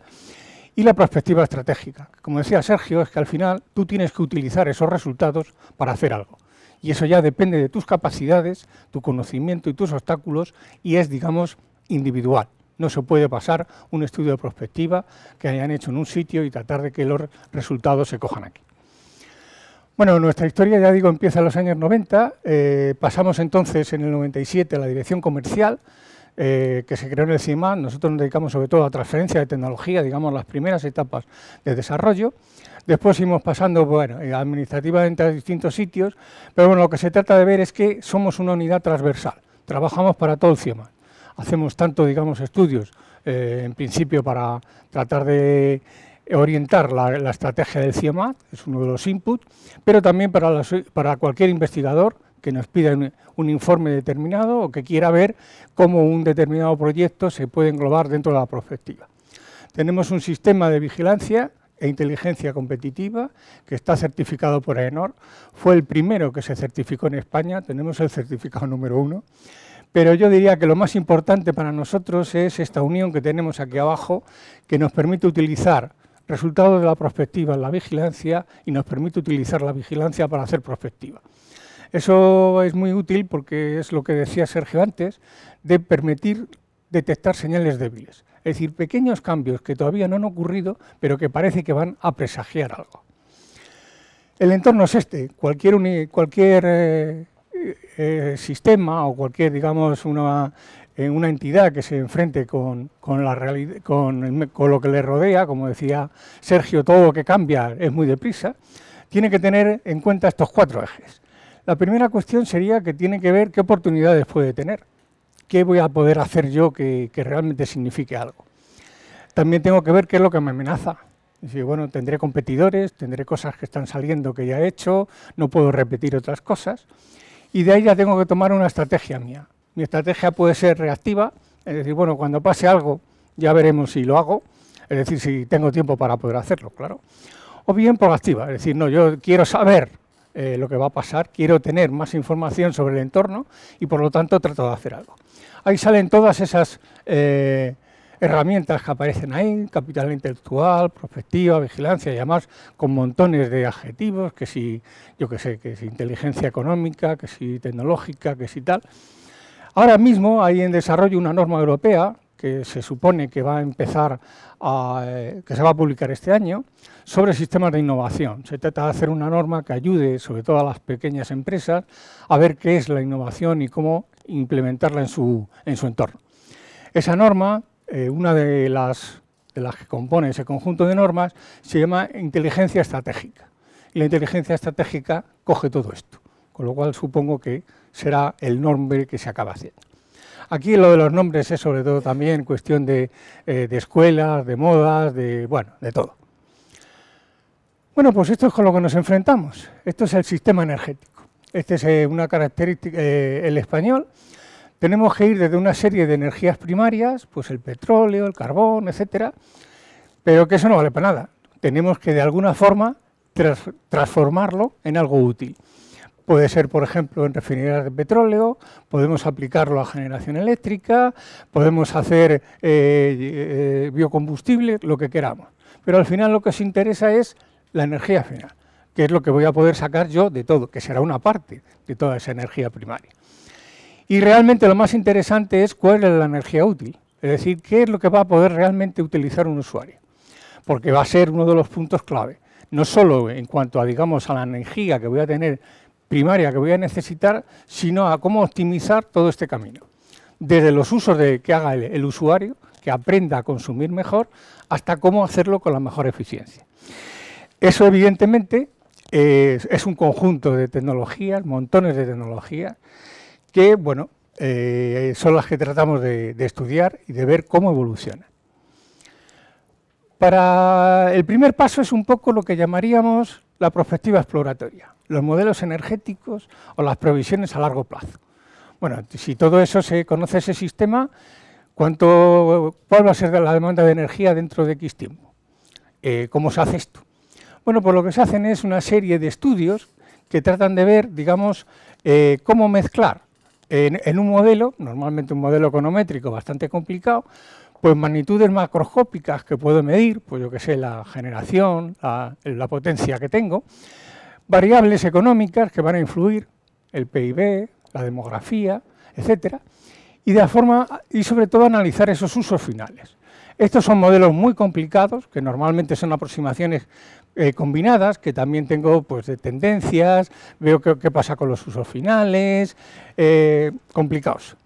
y la perspectiva estratégica. Como decía Sergio, es que al final tú tienes que utilizar esos resultados para hacer algo. Y eso ya depende de tus capacidades, tu conocimiento y tus obstáculos, y es, digamos, individual. No se puede pasar un estudio de prospectiva que hayan hecho en un sitio y tratar de que los resultados se cojan aquí. Bueno, nuestra historia, ya digo, empieza en los años 90. Eh, pasamos entonces en el 97 a la dirección comercial, eh, que se creó en el CIMA. Nosotros nos dedicamos sobre todo a transferencia de tecnología, digamos, las primeras etapas de desarrollo. Después seguimos pasando, bueno, eh, administrativamente a distintos sitios, pero bueno, lo que se trata de ver es que somos una unidad transversal. Trabajamos para todo el CIMA. Hacemos tanto, digamos, estudios, en principio, para tratar de orientar la, estrategia del CIEMAT, es uno de los inputs, pero también para, cualquier investigador que nos pida un, informe determinado o que quiera ver cómo un determinado proyecto se puede englobar dentro de la prospectiva. Tenemos un sistema de vigilancia e inteligencia competitiva que está certificado por AENOR. Fue el primero que se certificó en España, tenemos el certificado número uno. Pero yo diría que lo más importante para nosotros es esta unión que tenemos aquí abajo, que nos permite utilizar resultado de la prospectiva la vigilancia y nos permite utilizar la vigilancia para hacer prospectiva. Eso es muy útil porque es lo que decía Sergio antes, de permitir detectar señales débiles, es decir, pequeños cambios que todavía no han ocurrido, pero que parece que van a presagiar algo. El entorno es este, cualquier, cualquier eh, eh, sistema o cualquier, digamos, una en una entidad que se enfrente con, la realidad, con, lo que le rodea, como decía Sergio, todo lo que cambia es muy deprisa, tiene que tener en cuenta estos cuatro ejes. La primera cuestión sería que tiene que ver qué oportunidades puede tener, qué voy a poder hacer yo que, realmente signifique algo. También tengo que ver qué es lo que me amenaza. Decir, bueno, tendré competidores, tendré cosas que están saliendo que ya he hecho, no puedo repetir otras cosas. Y de ahí ya tengo que tomar una estrategia mía mi estrategia puede ser reactiva, es decir, bueno, cuando pase algo ya veremos si lo hago, es decir, si tengo tiempo para poder hacerlo, claro. O bien proactiva, es decir, no, yo quiero saber eh, lo que va a pasar, quiero tener más información sobre el entorno y por lo tanto trato de hacer algo. Ahí salen todas esas eh, herramientas que aparecen ahí, capital intelectual, prospectiva, vigilancia y demás, con montones de adjetivos, que si, yo qué sé, que si inteligencia económica, que si tecnológica, que si tal. Ahora mismo hay en desarrollo una norma europea que se supone que va a empezar, a, eh, que se va a publicar este año, sobre sistemas de innovación. Se trata de hacer una norma que ayude, sobre todo a las pequeñas empresas, a ver qué es la innovación y cómo implementarla en su, entorno. Esa norma, eh, una de las, de las que compone ese conjunto de normas, se llama inteligencia estratégica. Y la inteligencia estratégica coge todo esto con lo cual supongo que será el nombre que se acaba haciendo. Aquí lo de los nombres es sobre todo también cuestión eh, de, escuelas, de modas, de, bueno, de todo. Bueno, pues esto es con lo que nos enfrentamos. Esto es el sistema energético. Este es eh, una característica, eh, el español. Tenemos que ir desde una serie de energías primarias, pues el petróleo, el carbón, etcétera, pero que eso no vale para nada. Tenemos que de alguna forma transformarlo en algo útil. Puede ser, por ejemplo, en refinerías de petróleo, podemos aplicarlo a generación eléctrica, podemos hacer eh, eh, biocombustible, lo que queramos. Pero al final lo que os interesa es la energía final, que es lo que voy a poder sacar yo de todo, que será una parte de toda esa energía primaria. Y realmente lo más interesante es cuál es la energía útil, es decir, qué es lo que va a poder realmente utilizar un usuario, porque va a ser uno de los puntos clave, no solo en cuanto a, digamos, a la energía que voy a tener primaria que voy a necesitar, sino a cómo optimizar todo este camino. Desde los usos de, que haga el, usuario, que aprenda a consumir mejor, hasta cómo hacerlo con la mejor eficiencia. Eso evidentemente es un conjunto de tecnologías, montones de tecnologías, que bueno, eh, son las que tratamos de, estudiar y de ver cómo evolucionan. Para el primer paso es un poco lo que llamaríamos la perspectiva exploratoria los modelos energéticos o las provisiones a largo plazo. Bueno, si todo eso se conoce ese sistema, ¿cuánto, ¿cuál va a ser la demanda de energía dentro de X tiempo? Eh, ¿Cómo se hace esto? Bueno, pues lo que se hacen es una serie de estudios que tratan de ver, digamos, eh, cómo mezclar en, un modelo, normalmente un modelo econométrico bastante complicado, pues magnitudes macroscópicas que puedo medir, pues yo que sé, la generación, la, la potencia que tengo, variables económicas que van a influir, el PIB, la demografía, etcétera, y de forma y sobre todo analizar esos usos finales. Estos son modelos muy complicados, que normalmente son aproximaciones eh, combinadas, que también tengo pues, de tendencias, veo qué, pasa con los usos finales, eh, complicados.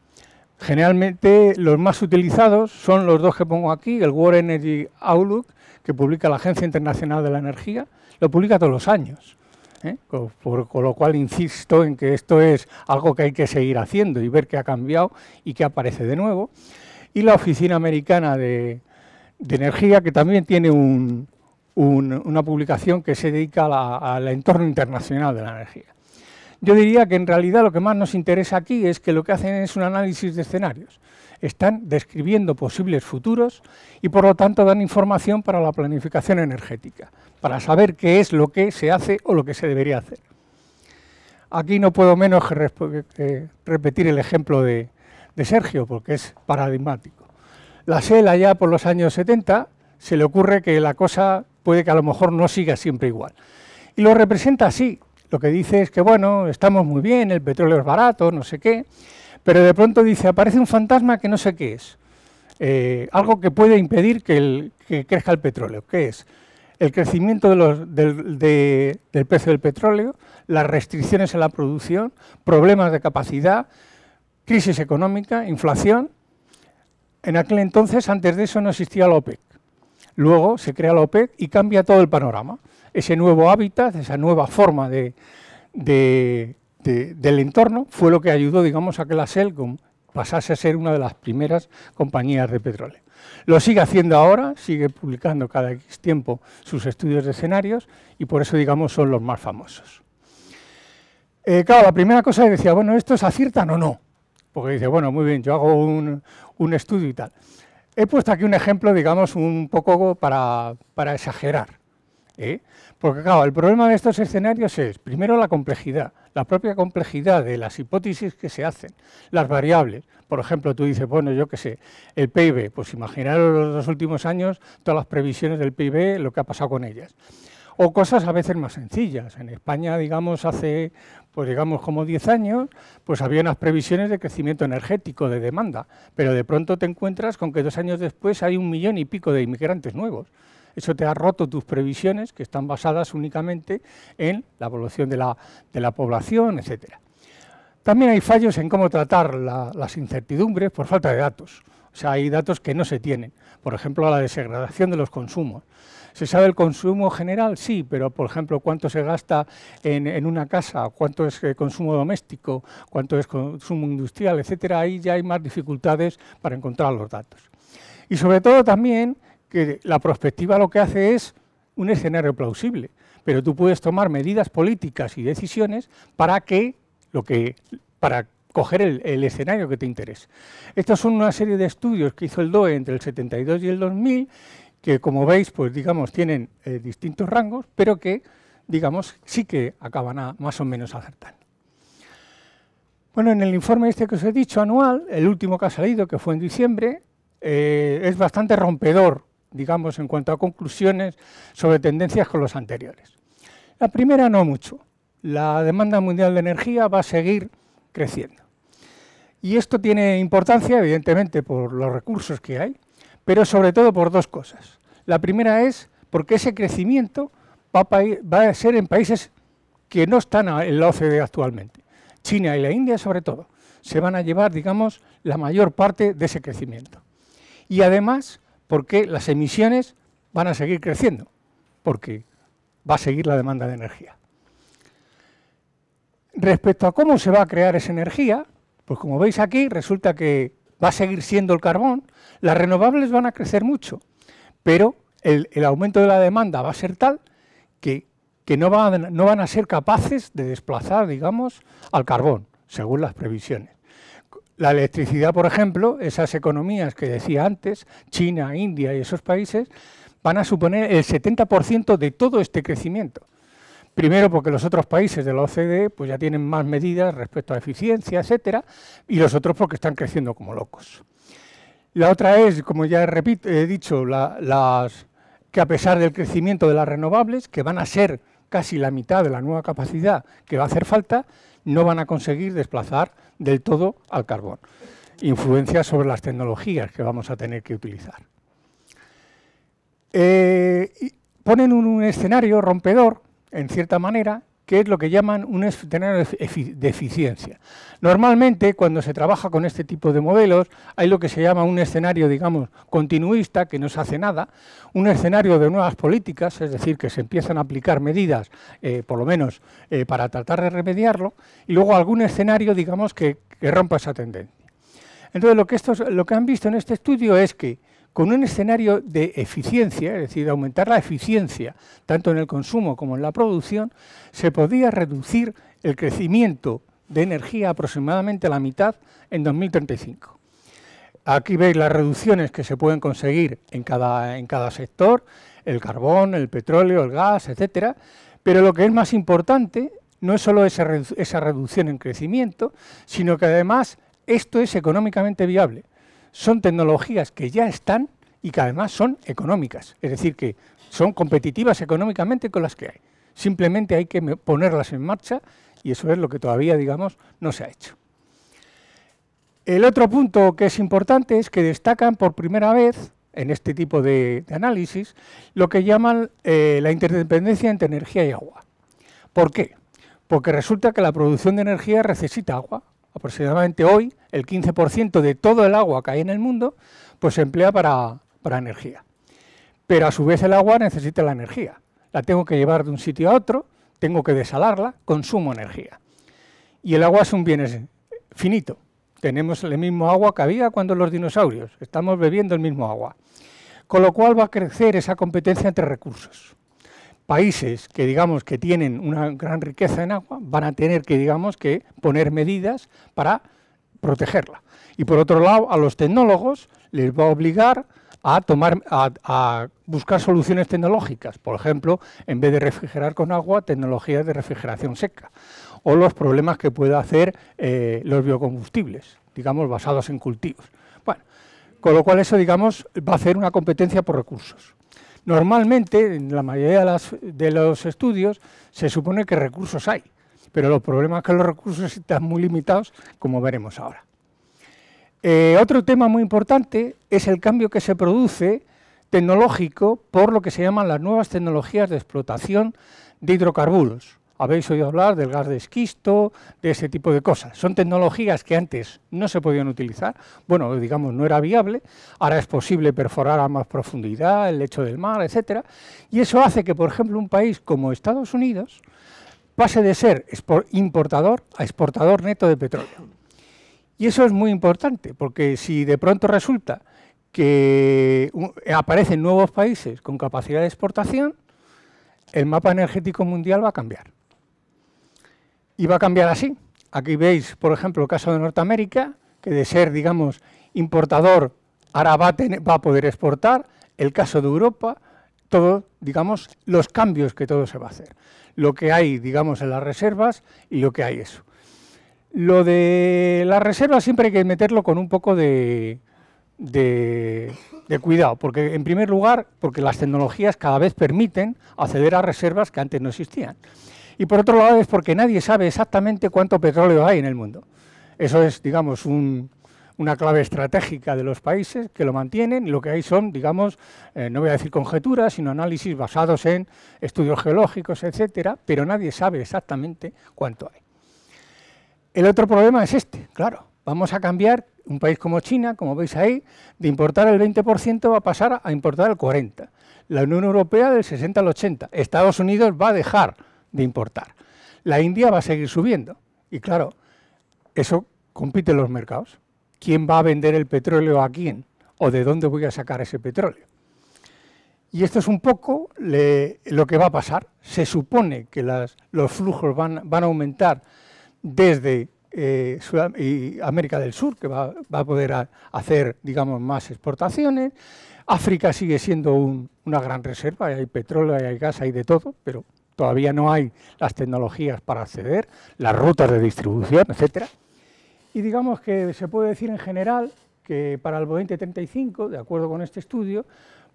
Generalmente los más utilizados son los dos que pongo aquí, el World Energy Outlook, que publica la Agencia Internacional de la Energía, lo publica todos los años. ¿eh? Con, por, lo cual insisto en que esto es algo que hay que seguir haciendo y ver qué ha cambiado y qué aparece de nuevo. Y la Oficina Americana de, Energía, que también tiene una publicación que se dedica al entorno internacional de la energía. Yo diría que en realidad lo que más nos interesa aquí es que lo que hacen es un análisis de escenarios. Están describiendo posibles futuros y por lo tanto dan información para la planificación energética, para saber qué es lo que se hace o lo que se debería hacer. Aquí no puedo menos que eh, repetir el ejemplo de, Sergio, porque es paradigmático. La SEL ya por los años 70 se le ocurre que la cosa puede que a lo mejor no siga siempre igual. Y lo representa así, lo que dice es que, bueno, estamos muy bien, el petróleo es barato, no sé qué, pero de pronto dice, aparece un fantasma que no sé qué es, eh, algo que puede impedir que, crezca el petróleo. que es? El crecimiento del precio del petróleo, las restricciones en la producción, problemas de capacidad, crisis económica, inflación. En aquel entonces, antes de eso, no existía la OPEC. Luego se crea la OPEC y cambia todo el panorama ese nuevo hábitat, esa nueva forma del entorno, fue lo que ayudó, digamos, a que la Selcom pasase a ser una de las primeras compañías de petróleo. Lo sigue haciendo ahora, sigue publicando cada X tiempo sus estudios de escenarios y por eso, digamos, son los más famosos. Eh, claro, la primera cosa es decía, ah, bueno, ¿esto es aciertan o no? Porque dice, bueno, muy bien, yo hago un, estudio y tal. He puesto aquí un ejemplo, digamos, un poco para exagerar. ¿eh? Porque claro, el problema de estos escenarios es, primero, la complejidad, la propia complejidad de las hipótesis que se hacen, las variables. Por ejemplo, tú dices, bueno, yo qué sé, el PIB, pues imaginaros los dos últimos años, todas las previsiones del PIB, lo que ha pasado con ellas o cosas a veces más sencillas. En España, digamos, hace, pues digamos, como 10 años, pues había unas previsiones de crecimiento energético, de demanda, pero de pronto te encuentras con que dos años después hay un millón y pico de inmigrantes nuevos eso te ha roto tus previsiones que están basadas únicamente en la evolución de la, población, etcétera. También hay fallos en cómo tratar las incertidumbres por falta de datos. O sea, hay datos que no se tienen. Por ejemplo, la desagradación de los consumos. ¿Se sabe el consumo general? Sí, pero por ejemplo, cuánto se gasta en, una casa, cuánto es eh, consumo doméstico, cuánto es consumo industrial, etcétera. Ahí ya hay más dificultades para encontrar los datos. Y sobre todo también que la prospectiva lo que hace es un escenario plausible, pero tú puedes tomar medidas políticas y decisiones para que lo que para coger el, escenario que te interese. Estos son una serie de estudios que hizo el DOE entre el 72 y el 2000 que como veis, pues digamos, tienen eh, distintos rangos, pero que, digamos, sí que acaban a, más o menos acertando. Bueno, en el informe este que os he dicho, anual, el último que ha salido, que fue en diciembre, eh, es bastante rompedor digamos, en cuanto a conclusiones sobre tendencias con los anteriores. La primera no mucho. La demanda mundial de energía va a seguir creciendo. Y esto tiene importancia, evidentemente, por los recursos que hay, pero sobre todo por dos cosas. La primera es porque ese crecimiento va a, ser en países que no están en la OCDE actualmente. China y la India, sobre todo, se van a llevar, digamos, la mayor parte de ese crecimiento. Y además, porque las emisiones van a seguir creciendo, porque va a seguir la demanda de energía. Respecto a cómo se va a crear esa energía, pues como veis aquí, resulta que va a seguir siendo el carbón, las renovables van a crecer mucho, pero el, aumento de la demanda va a ser tal que, no, no van a ser capaces de desplazar, digamos, al carbón, según las previsiones. La electricidad, por ejemplo, esas economías que decía antes, China, India y esos países, van a suponer el 70% de todo este crecimiento. Primero porque los otros países de la OCDE pues ya tienen más medidas respecto a eficiencia, etcétera, y los otros porque están creciendo como locos. La otra es, como ya repito, he dicho, las, que a pesar del crecimiento de las renovables, que van a ser casi la mitad de la nueva capacidad que va a hacer falta, no van a conseguir desplazar del todo al carbón. Influencia sobre las tecnologías que vamos a tener que utilizar. Eh, ponen un, un escenario rompedor, en cierta manera, que es lo que llaman un escenario de eficiencia. Normalmente, cuando se trabaja con este tipo de modelos, hay lo que se llama un escenario, digamos, continuista, que no se hace nada, un escenario de nuevas políticas, es decir, que se empiezan a aplicar medidas, eh, por lo menos eh, para tratar de remediarlo, y luego algún escenario, digamos, que, que rompa esa tendencia. Entonces, lo que, lo que han visto en este estudio es que con un escenario de eficiencia, es decir, aumentar la eficiencia, tanto en el consumo como en la producción, se podía reducir el crecimiento de energía aproximadamente a la mitad en 2035. Aquí veis las reducciones que se pueden conseguir en cada, en cada sector, el carbón, el petróleo, el gas, etcétera, pero lo que es más importante no es solo esa reducción en crecimiento, sino que además esto es económicamente viable son tecnologías que ya están y que además son económicas, es decir, que son competitivas económicamente con las que hay. Simplemente hay que ponerlas en marcha y eso es lo que todavía, digamos, no se ha hecho. El otro punto que es importante es que destacan por primera vez en este tipo de, análisis lo que llaman eh, la interdependencia entre energía y agua. ¿Por qué? Porque resulta que la producción de energía necesita agua aproximadamente hoy el 15% de todo el agua que hay en el mundo, pues se emplea para, para energía. Pero a su vez el agua necesita la energía. La tengo que llevar de un sitio a otro, tengo que desalarla, consumo energía. Y el agua es un bien finito. Tenemos el mismo agua que había cuando los dinosaurios, estamos bebiendo el mismo agua. Con lo cual va a crecer esa competencia entre recursos países que digamos que tienen una gran riqueza en agua van a tener que digamos que poner medidas para protegerla. Y por otro lado, a los tecnólogos les va a obligar a, tomar, a, buscar soluciones tecnológicas, por ejemplo, en vez de refrigerar con agua, tecnologías de refrigeración seca, o los problemas que pueda hacer eh, los biocombustibles, digamos, basados en cultivos. Bueno, con lo cual eso, digamos, va a hacer una competencia por recursos. Normalmente, en la mayoría de, los estudios, se supone que recursos hay, pero los problemas es que los recursos están muy limitados, como veremos ahora. Eh, otro tema muy importante es el cambio que se produce tecnológico por lo que se llaman las nuevas tecnologías de explotación de hidrocarburos habéis oído hablar del gas de esquisto, de ese tipo de cosas. Son tecnologías que antes no se podían utilizar, bueno, digamos, no era viable, ahora es posible perforar a más profundidad, el lecho del mar, etcétera, y eso hace que, por ejemplo, un país como Estados Unidos pase de ser importador a exportador neto de petróleo. Y eso es muy importante, porque si de pronto resulta que aparecen nuevos países con capacidad de exportación, el mapa energético mundial va a cambiar y va a cambiar así. Aquí veis, por ejemplo, el caso de Norteamérica, que de ser, digamos, importador, ahora va a, poder exportar, el caso de Europa, todos, digamos, los cambios que todo se va a hacer. Lo que hay, digamos, en las reservas y lo que hay eso. Lo de las reservas siempre hay que meterlo con un poco de, de, cuidado, porque en primer lugar, porque las tecnologías cada vez permiten acceder a reservas que antes no existían y por otro lado es porque nadie sabe exactamente cuánto petróleo hay en el mundo. Eso es, digamos, una clave estratégica de los países que lo mantienen. Lo que hay son, digamos, eh, no voy a decir conjeturas, sino análisis basados en estudios geológicos, etcétera, pero nadie sabe exactamente cuánto hay. El otro problema es este, claro. Vamos a cambiar un país como China, como veis ahí, de importar el 20% va a pasar a importar el 40%. La Unión Europea del 60 al 80%. Estados Unidos va a dejar de importar. La India va a seguir subiendo y claro, eso compite en los mercados. ¿Quién va a vender el petróleo a quién? ¿O de dónde voy a sacar ese petróleo? Y esto es un poco lo que va a pasar. Se supone que los flujos van, a aumentar desde eh, y América del Sur, que va, a poder hacer digamos, más exportaciones. África sigue siendo una gran reserva, hay petróleo, hay gas, hay de todo, pero todavía no hay las tecnologías para acceder, las rutas de distribución, etc. Y digamos que se puede decir en general que para el 2035, de acuerdo con este estudio,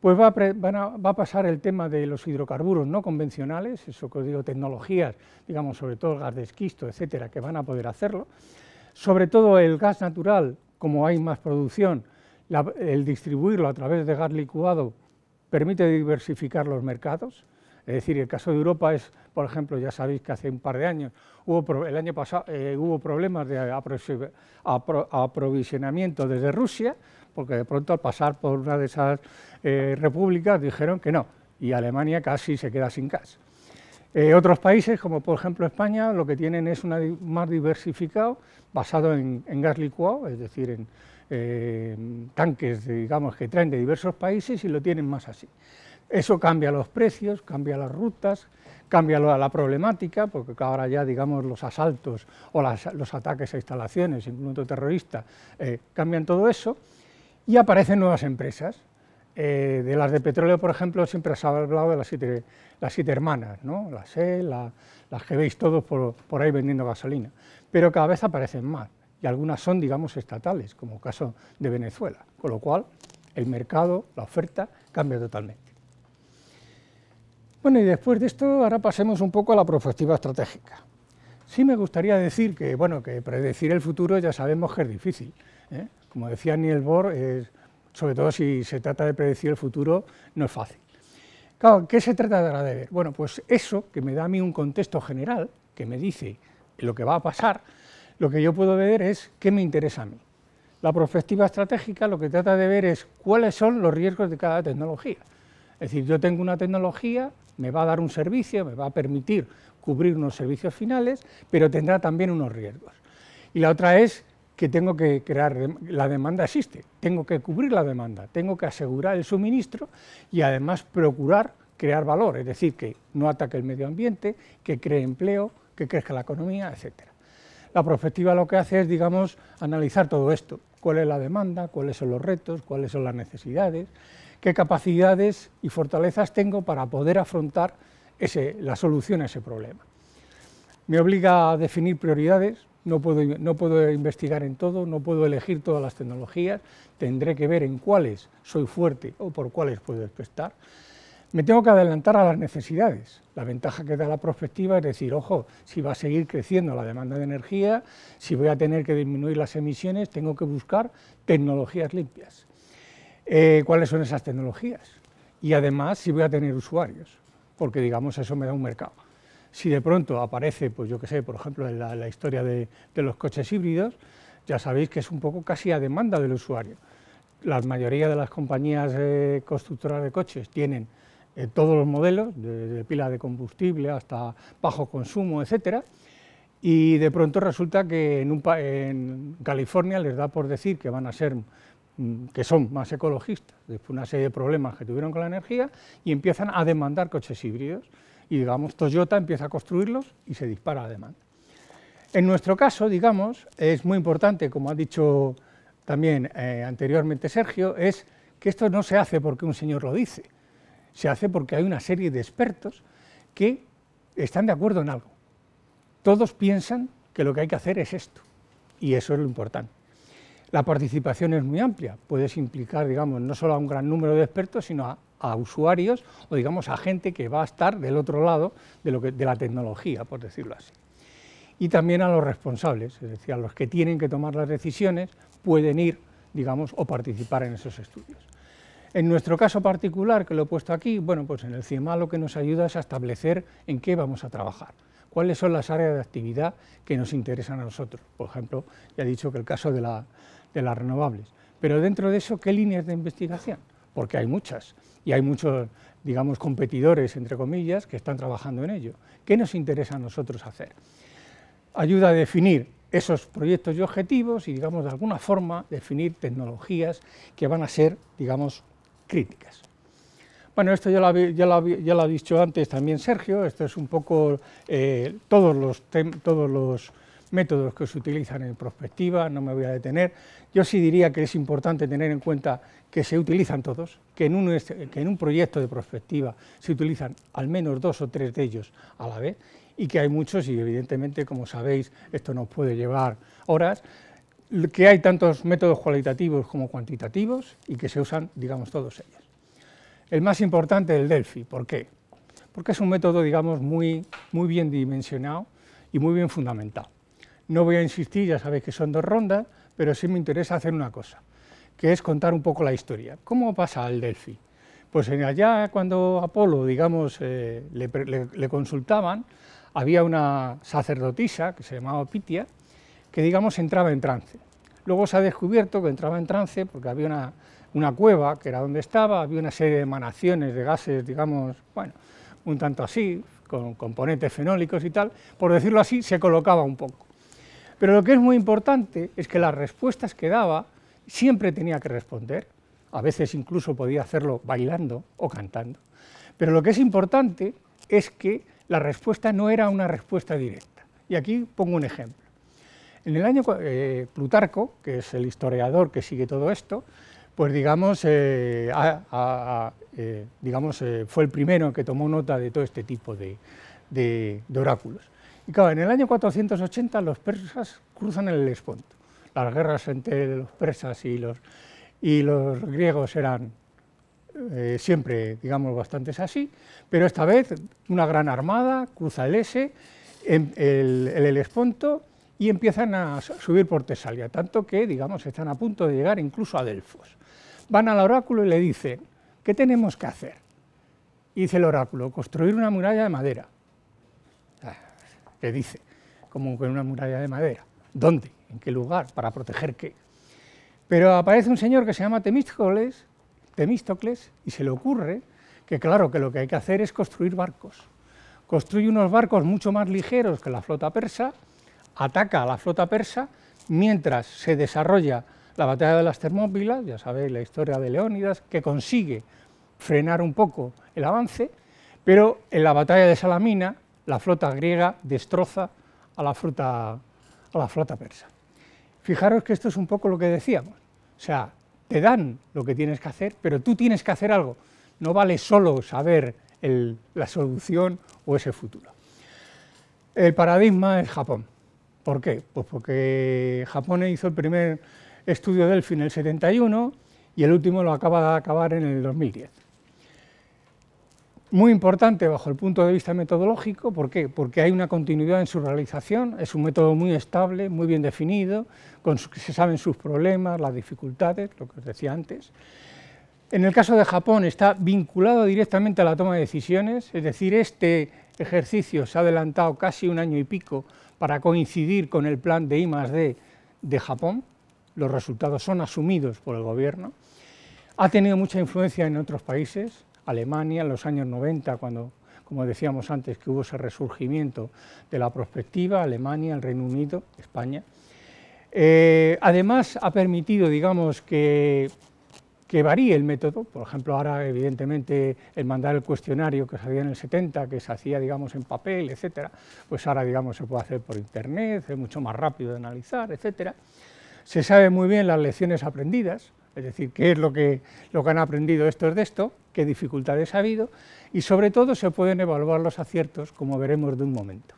pues va a, pasar el tema de los hidrocarburos no convencionales, eso que os digo, tecnologías, digamos, sobre todo el gas de esquisto, etcétera, que van a poder hacerlo. Sobre todo el gas natural, como hay más producción, el distribuirlo a través de gas licuado permite diversificar los mercados. Es decir, el caso de Europa es, por ejemplo, ya sabéis que hace un par de años, hubo, el año pasado eh, hubo problemas de aprovisionamiento desde Rusia, porque de pronto al pasar por una de esas eh, repúblicas dijeron que no, y Alemania casi se queda sin gas. Eh, otros países, como por ejemplo España, lo que tienen es una, más diversificado, basado en, gas licuado, es decir, en tanques, digamos, que traen de diversos países y lo tienen más así. Eso cambia los precios, cambia las rutas, cambia la problemática, porque ahora ya, digamos, los asaltos o los ataques a instalaciones, incluso terroristas, eh, cambian todo eso, y aparecen nuevas empresas. Eh, de las de petróleo, por ejemplo, siempre se ha hablado de las siete, las siete hermanas, ¿no? las E, las que veis todos por, por ahí vendiendo gasolina, pero cada vez aparecen más, y algunas son, digamos, estatales, como el caso de Venezuela, con lo cual el mercado, la oferta, cambia totalmente. Bueno, y después de esto, ahora pasemos un poco a la perspectiva estratégica. Sí me gustaría decir que, bueno, que predecir el futuro ya sabemos que es difícil. ¿eh? Como decía Niel Bohr, sobre todo si se trata de predecir el futuro, no es fácil. Claro, ¿qué se trata de, de ver? Bueno, pues eso que me da a mí un contexto general, que me dice lo que va a pasar, lo que yo puedo ver es qué me interesa a mí. La perspectiva estratégica lo que trata de ver es cuáles son los riesgos de cada tecnología. Es decir, yo tengo una tecnología me va a dar un servicio, me va a permitir cubrir unos servicios finales, pero tendrá también unos riesgos. Y la otra es que tengo que crear, la demanda existe, tengo que cubrir la demanda, tengo que asegurar el suministro y además procurar crear valor, es decir, que no ataque el medio ambiente, que cree empleo, que crezca la economía, etc. La prospectiva lo que hace es, digamos, analizar todo esto, cuál es la demanda, cuáles son los retos, cuáles son las necesidades, qué capacidades y fortalezas tengo para poder afrontar la solución a ese problema. Me obliga a definir prioridades, no puedo, investigar en todo, no puedo elegir todas las tecnologías, tendré que ver en cuáles soy fuerte o por cuáles puedo despertar. Me tengo que adelantar a las necesidades. La ventaja que da la prospectiva es decir, ojo, si va a seguir creciendo la demanda de energía, si voy a tener que disminuir las emisiones, tengo que buscar tecnologías limpias. Eh, cuáles son esas tecnologías y además si voy a tener usuarios, porque digamos eso me da un mercado. Si de pronto aparece, pues yo que sé, por ejemplo, en la, historia de, los coches híbridos, ya sabéis que es un poco casi a demanda del usuario. La mayoría de las compañías eh, constructoras de coches tienen eh, todos los modelos, de, pila de combustible hasta bajo consumo, etc. y de pronto resulta que en, en California les da por decir que van a ser Mm, que son más ecologistas, después una serie de problemas que tuvieron con la energía, y empiezan a demandar coches híbridos. Y digamos, Toyota empieza a construirlos y se dispara la demanda. En nuestro caso, digamos, es muy importante, como ha dicho también eh, anteriormente Sergio, es que esto no se hace porque un señor lo dice, se hace porque hay una serie de expertos que están de acuerdo en algo. Todos piensan que lo que hay que hacer es esto, y eso es lo importante. La participación es muy amplia, puedes implicar, digamos, no solo a un gran número de expertos, sino a, usuarios o, digamos, a gente que va a estar del otro lado de, lo que, de la tecnología, por decirlo así. Y también a los responsables, es decir, a los que tienen que tomar las decisiones, pueden ir, digamos, o participar en esos estudios. En nuestro caso particular, que lo he puesto aquí, bueno, pues en el CIEMA lo que nos ayuda es a establecer en qué vamos a trabajar cuáles son las áreas de actividad que nos interesan a nosotros. Por ejemplo, ya he dicho que el caso de la, de las renovables. Pero dentro de eso, ¿qué líneas de investigación? Porque hay muchas y hay muchos, digamos, competidores, entre comillas, que están trabajando en ello. ¿Qué nos interesa a nosotros hacer? Ayuda a definir esos proyectos y objetivos y, digamos, de alguna forma definir tecnologías que van a ser, digamos, críticas. Bueno, esto ya lo, ha dicho antes también Sergio, esto es un poco eh, todos los... Todos los métodos que se utilizan en prospectiva, no me voy a detener. Yo sí diría que es importante tener en cuenta que se utilizan todos, que en un, proyecto de prospectiva se utilizan al menos dos o tres de ellos a la vez y que hay muchos y evidentemente, como sabéis, esto nos puede llevar horas, que hay tantos métodos cualitativos como cuantitativos y que se usan, digamos, todos ellos. El más importante es el Delphi, ¿por qué? Porque es un método, digamos, muy, muy bien dimensionado y muy bien fundamentado. No voy a insistir, ya sabéis que son dos rondas, pero sí me interesa hacer una cosa, que es contar un poco la historia. ¿Cómo pasa el Delphi? Pues en allá cuando Apolo, digamos, eh, le, consultaban, había una sacerdotisa que se llamaba Pitia, que digamos entraba en trance. Luego se ha descubierto que entraba en trance porque había una, una, cueva, que era donde estaba, había una serie de emanaciones de gases, digamos, bueno, un tanto así, con componentes fenólicos y tal, por decirlo así, se colocaba un poco. Pero lo que es muy importante es que las respuestas que daba siempre tenía que responder, a veces incluso podía hacerlo bailando o cantando, pero lo que es importante es que la respuesta no era una respuesta directa. Y aquí pongo un ejemplo. En el año eh, Plutarco, que es el historiador que sigue todo esto, pues digamos, eh, eh, fue el primero que tomó nota de todo este tipo de oráculos. Y en el año 480 los persas cruzan el Helesponto. Las guerras entre los persas y los, griegos eran eh, siempre, digamos, bastantes así, pero esta vez una gran armada cruza el S, el, el, y empiezan a subir por Tesalia, tanto que, digamos, están a punto de llegar incluso a Delfos. Van al oráculo y le dicen, ¿qué tenemos que hacer? dice el oráculo, construir una muralla de madera que dice, como con una muralla de madera. ¿Dónde? ¿En qué lugar? ¿Para proteger qué? Pero aparece un señor que se llama Temístocles, Temístocles y se le ocurre que claro que lo que hay que hacer es construir barcos. Construye unos barcos mucho más ligeros que la flota persa, ataca a la flota persa, mientras se desarrolla la batalla de las Termópilas, ya sabéis la historia de Leónidas, que consigue frenar un poco el avance, pero en la batalla de Salamina la flota griega destroza a la flota, persa. Fijaros que esto es un poco lo que decíamos, o sea, te dan lo que tienes que hacer, pero tú tienes que hacer algo, no vale solo saber la solución o ese futuro. El paradigma es Japón. ¿Por qué? Pues porque Japón hizo el primer estudio del en el 71 y el último lo acaba de acabar en el 2010 muy importante bajo el punto de vista metodológico, ¿por qué? Porque hay una continuidad en su realización, es un método muy estable, muy bien definido, con se saben sus problemas, las dificultades, lo que os decía antes. En el caso de Japón está vinculado directamente a la toma de decisiones, es decir, este ejercicio se ha adelantado casi un año y pico para coincidir con el plan de I +D de Japón, los resultados son asumidos por el gobierno, ha tenido mucha influencia en otros países, Alemania en los años 90, cuando, como decíamos antes, que hubo ese resurgimiento de la prospectiva, Alemania, el Reino Unido, España. Eh, además, ha permitido, digamos, que, que varíe el método, por ejemplo, ahora, evidentemente, el mandar el cuestionario que se hacía en el 70, que se hacía, digamos, en papel, etcétera, pues ahora, digamos, se puede hacer por internet, es mucho más rápido de analizar, etcétera. Se sabe muy bien las lecciones aprendidas, es decir, qué es lo que, han aprendido estos de esto, qué dificultades ha habido, y sobre todo se pueden evaluar los aciertos, como veremos de un momento.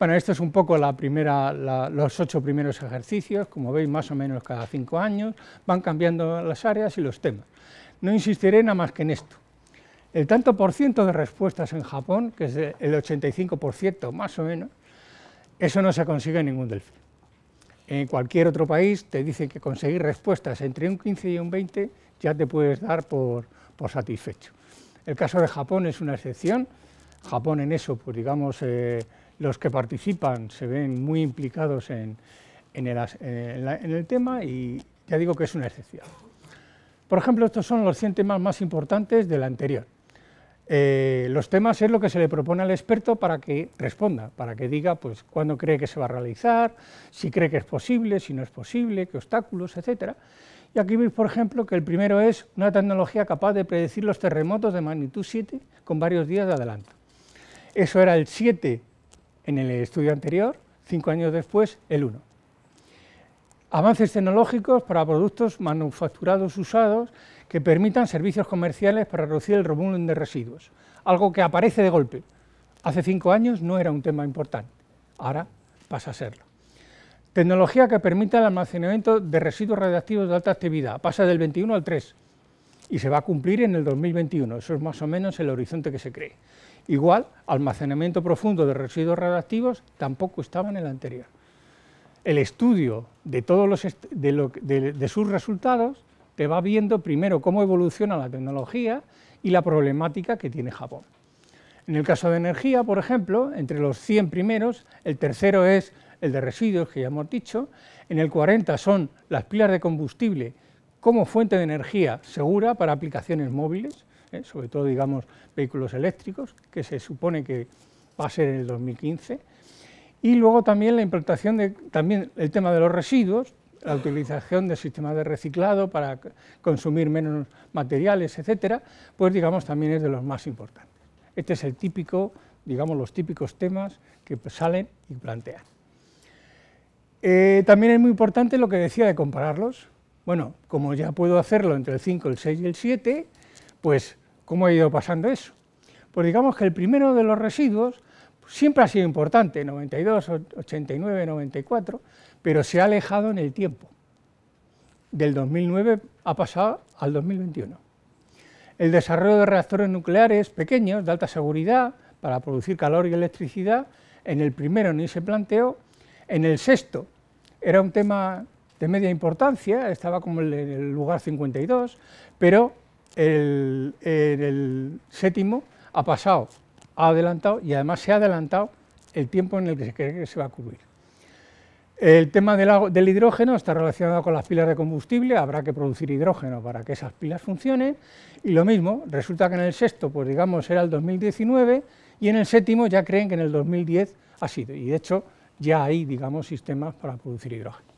Bueno, esto es un poco la primera, los ocho primeros ejercicios, como veis, más o menos cada cinco años, van cambiando las áreas y los temas. No insistiré nada más que en esto. El tanto por ciento de respuestas en Japón, que es el 85% más o menos, eso no se consigue en ningún delfín. En cualquier otro país te dicen que conseguir respuestas entre un 15 y un 20 ya te puedes dar por, satisfecho. El caso de Japón es una excepción. Japón en eso, pues digamos, eh, los que participan se ven muy implicados en, en, el, tema y ya digo que es una excepción. Por ejemplo, estos son los 100 temas más importantes de la anterior. Eh, los temas es lo que se le propone al experto para que responda, para que diga pues, cuándo cree que se va a realizar, si cree que es posible, si no es posible, qué obstáculos, etc. Y aquí veis, por ejemplo, que el primero es una tecnología capaz de predecir los terremotos de magnitud 7 con varios días de adelanto. Eso era el 7 en el estudio anterior, cinco años después, el 1. Avances tecnológicos para productos manufacturados usados que permitan servicios comerciales para reducir el volumen de residuos, algo que aparece de golpe. Hace cinco años no era un tema importante, ahora pasa a serlo. Tecnología que permita el almacenamiento de residuos radiactivos de alta actividad, pasa del 21 al 3 y se va a cumplir en el 2021, eso es más o menos el horizonte que se cree. Igual, almacenamiento profundo de residuos radiactivos tampoco estaba en el anterior. El estudio de, todos los de, de sus resultados te va viendo primero cómo evoluciona la tecnología y la problemática que tiene Japón. En el caso de energía, por ejemplo, entre los 100 primeros, el tercero es el de residuos, que ya hemos dicho, en el 40 son las pilas de combustible como fuente de energía segura para aplicaciones móviles, ¿eh? sobre todo, digamos, vehículos eléctricos, que se supone que va a ser en el 2015, y luego también la implantación de, también el tema de los residuos, la utilización de sistemas de reciclado para consumir menos materiales, etcétera, pues digamos también es de los más importantes. Este es el típico, digamos los típicos temas que salen y plantean. Eh, también es muy importante lo que decía de compararlos. Bueno, como ya puedo hacerlo entre el 5, el 6 y el 7, pues ¿cómo ha ido pasando eso? Pues digamos que el primero de los residuos siempre ha sido importante, 92, 89, 94, pero se ha alejado en el tiempo. Del 2009 ha pasado al 2021. El desarrollo de reactores nucleares pequeños, de alta seguridad, para producir calor y electricidad, en el primero ni se planteó, en el sexto era un tema de media importancia, estaba como en el lugar 52, pero en el séptimo ha pasado ha adelantado y además se ha adelantado el tiempo en el que se cree que se va a cubrir. El tema del, hidrógeno está relacionado con las pilas de combustible, habrá que producir hidrógeno para que esas pilas funcionen, y lo mismo, resulta que en el sexto, pues digamos, era el 2019, y en el séptimo ya creen que en el 2010 ha sido, y de hecho ya hay, digamos, sistemas para producir hidrógeno.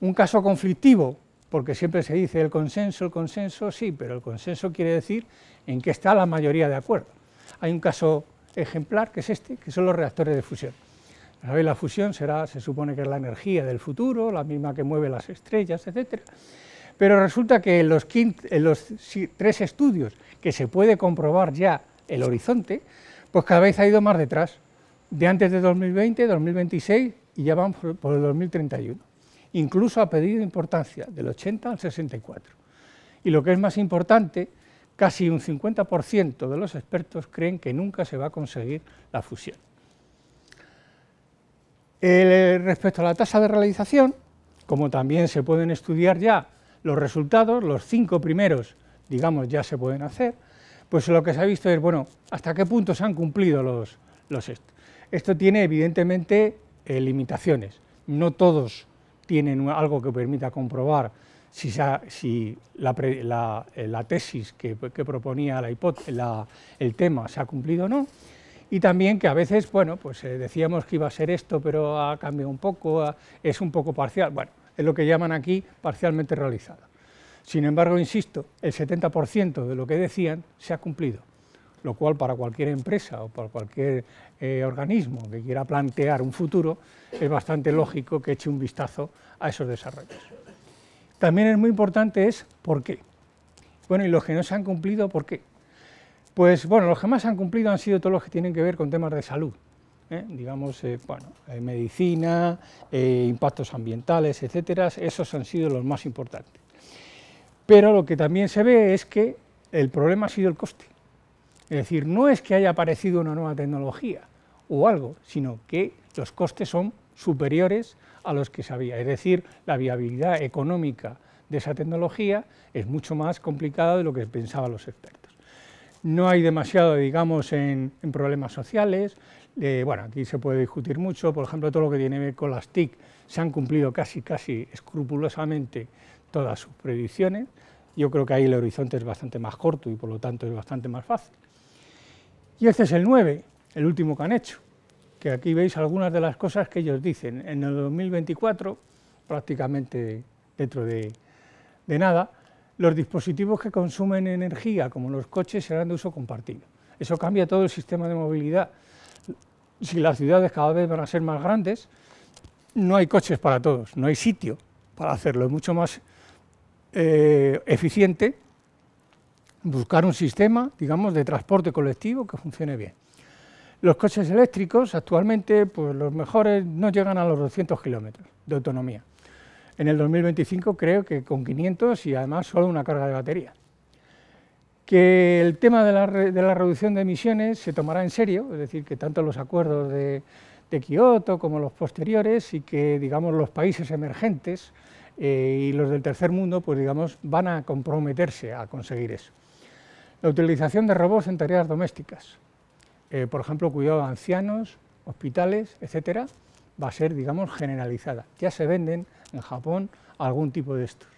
Un caso conflictivo, porque siempre se dice el consenso, el consenso, sí, pero el consenso quiere decir en qué está la mayoría de acuerdo hay un caso ejemplar que es este, que son los reactores de fusión. La fusión será, se supone que es la energía del futuro, la misma que mueve las estrellas, etc. Pero resulta que en los, en tres estudios que se puede comprobar ya el horizonte, pues cada vez ha ido más detrás, de antes de 2020, 2026 y ya vamos por el 2031. Incluso ha pedido importancia del 80 al 64. Y lo que es más importante casi un 50% de los expertos creen que nunca se va a conseguir la fusión. Eh, respecto a la tasa de realización, como también se pueden estudiar ya los resultados, los cinco primeros, digamos, ya se pueden hacer, pues lo que se ha visto es, bueno, hasta qué punto se han cumplido los, los Esto tiene evidentemente eh, limitaciones, no todos tienen algo que permita comprobar si, la, tesis que, proponía la, el tema se ha cumplido o no, y también que a veces, bueno, pues eh, decíamos que iba a ser esto, pero ha cambiado un poco, es un poco parcial, bueno, es lo que llaman aquí parcialmente realizado. Sin embargo, insisto, el 70% de lo que decían se ha cumplido, lo cual para cualquier empresa o para cualquier eh, organismo que quiera plantear un futuro es bastante lógico que eche un vistazo a esos desarrollos. También es muy importante es por qué. Bueno, y los que no se han cumplido, ¿por qué? Pues bueno, los que más han cumplido han sido todos los que tienen que ver con temas de salud, ¿eh? digamos, eh, bueno, eh, medicina, impactos ambientales, etcétera, esos han sido los más importantes. Pero lo que también se ve es que el problema ha sido el coste. Es decir, no es que haya aparecido una nueva tecnología o algo, sino que los costes son superiores a los que sabía. Es decir, la viabilidad económica de esa tecnología es mucho más complicada de lo que pensaban los expertos. No hay demasiado, digamos, en, problemas sociales. Eh, bueno, aquí se puede discutir mucho. Por ejemplo, todo lo que tiene que ver con las TIC se han cumplido casi, casi escrupulosamente todas sus predicciones. Yo creo que ahí el horizonte es bastante más corto y por lo tanto es bastante más fácil. Y este es el 9, el último que han hecho que aquí veis algunas de las cosas que ellos dicen. En el 2024, prácticamente dentro de, nada, los dispositivos que consumen energía, como los coches, serán de uso compartido. Eso cambia todo el sistema de movilidad. Si las ciudades cada vez van a ser más grandes, no hay coches para todos, no hay sitio para hacerlo. Es mucho más eh, eficiente buscar un sistema, digamos, de transporte colectivo que funcione bien. Los coches eléctricos actualmente, pues los mejores no llegan a los 200 kilómetros de autonomía. En el 2025 creo que con 500 y además solo una carga de batería. Que el tema de la, reducción de emisiones se tomará en serio, es decir, que tanto los acuerdos de, Kioto como los posteriores y que, digamos, los países emergentes eh, y los del tercer mundo, pues digamos, van a comprometerse a conseguir eso. La utilización de robots en tareas domésticas, eh, por ejemplo, cuidado de ancianos, hospitales, etcétera, va a ser, digamos, generalizada. Ya se venden en Japón algún tipo de estos.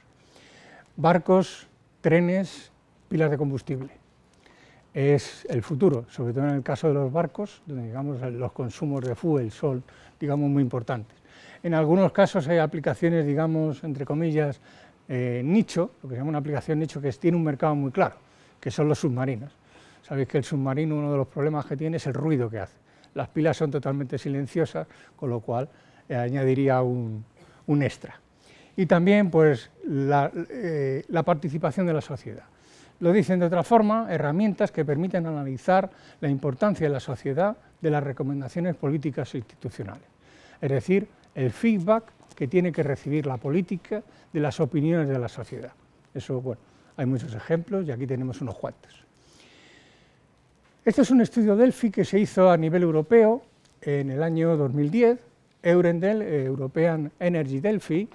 Barcos, trenes, pilas de combustible. Es el futuro, sobre todo en el caso de los barcos, donde digamos, los consumos de fuel son digamos, muy importantes. En algunos casos hay aplicaciones, digamos, entre comillas, eh, nicho, lo que se llama una aplicación nicho, que tiene un mercado muy claro, que son los submarinos. Sabéis que el submarino uno de los problemas que tiene es el ruido que hace. Las pilas son totalmente silenciosas, con lo cual eh, añadiría un, extra. Y también pues, la, eh, la participación de la sociedad. Lo dicen de otra forma, herramientas que permiten analizar la importancia de la sociedad de las recomendaciones políticas e institucionales. Es decir, el feedback que tiene que recibir la política de las opiniones de la sociedad. Eso, bueno, hay muchos ejemplos y aquí tenemos unos cuantos. Este es un estudio DELFI que se hizo a nivel europeo en el año 2010, Eurendel, eh, European Energy DELFI,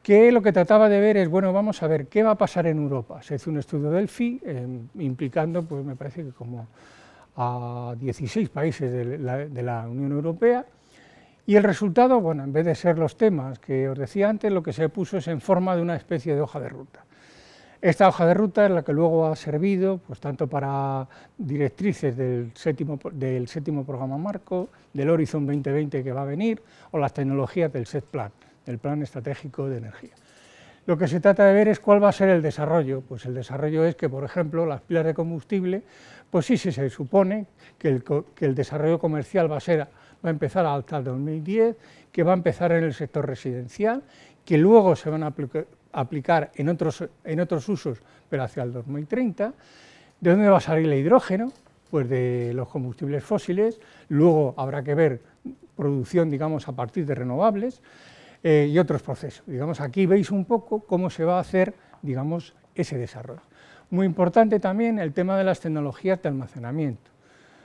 que lo que trataba de ver es, bueno, vamos a ver qué va a pasar en Europa. Se hizo un estudio DELFI eh, implicando, pues me parece que como a 16 países de la Unión Europea, y el resultado, bueno, en vez de ser los temas que os decía antes, lo que se puso es en forma de una especie de hoja de ruta. Esta hoja de ruta es la que luego ha servido pues, tanto para directrices del séptimo, del séptimo programa marco, del Horizon 2020 que va a venir, o las tecnologías del SET Plan, del Plan Estratégico de Energía. Lo que se trata de ver es cuál va a ser el desarrollo. Pues el desarrollo es que, por ejemplo, las pilas de combustible, pues sí, se supone que el, que el desarrollo comercial va a, ser, va a empezar hasta el 2010, que va a empezar en el sector residencial, que luego se van a aplicar aplicar en otros, en otros usos, pero hacia el 2030. ¿De dónde va a salir el hidrógeno? Pues de los combustibles fósiles, luego habrá que ver producción, digamos, a partir de renovables eh, y otros procesos. Digamos, aquí veis un poco cómo se va a hacer, digamos, ese desarrollo. Muy importante también el tema de las tecnologías de almacenamiento.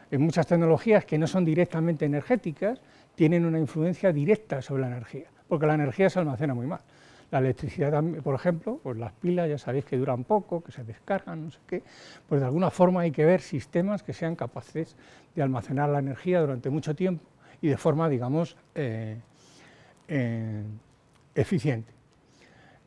En muchas tecnologías que no son directamente energéticas, tienen una influencia directa sobre la energía, porque la energía se almacena muy mal. La electricidad, por ejemplo, pues las pilas ya sabéis que duran poco, que se descargan, no sé qué. Pues de alguna forma hay que ver sistemas que sean capaces de almacenar la energía durante mucho tiempo y de forma, digamos, eh, eh, eficiente.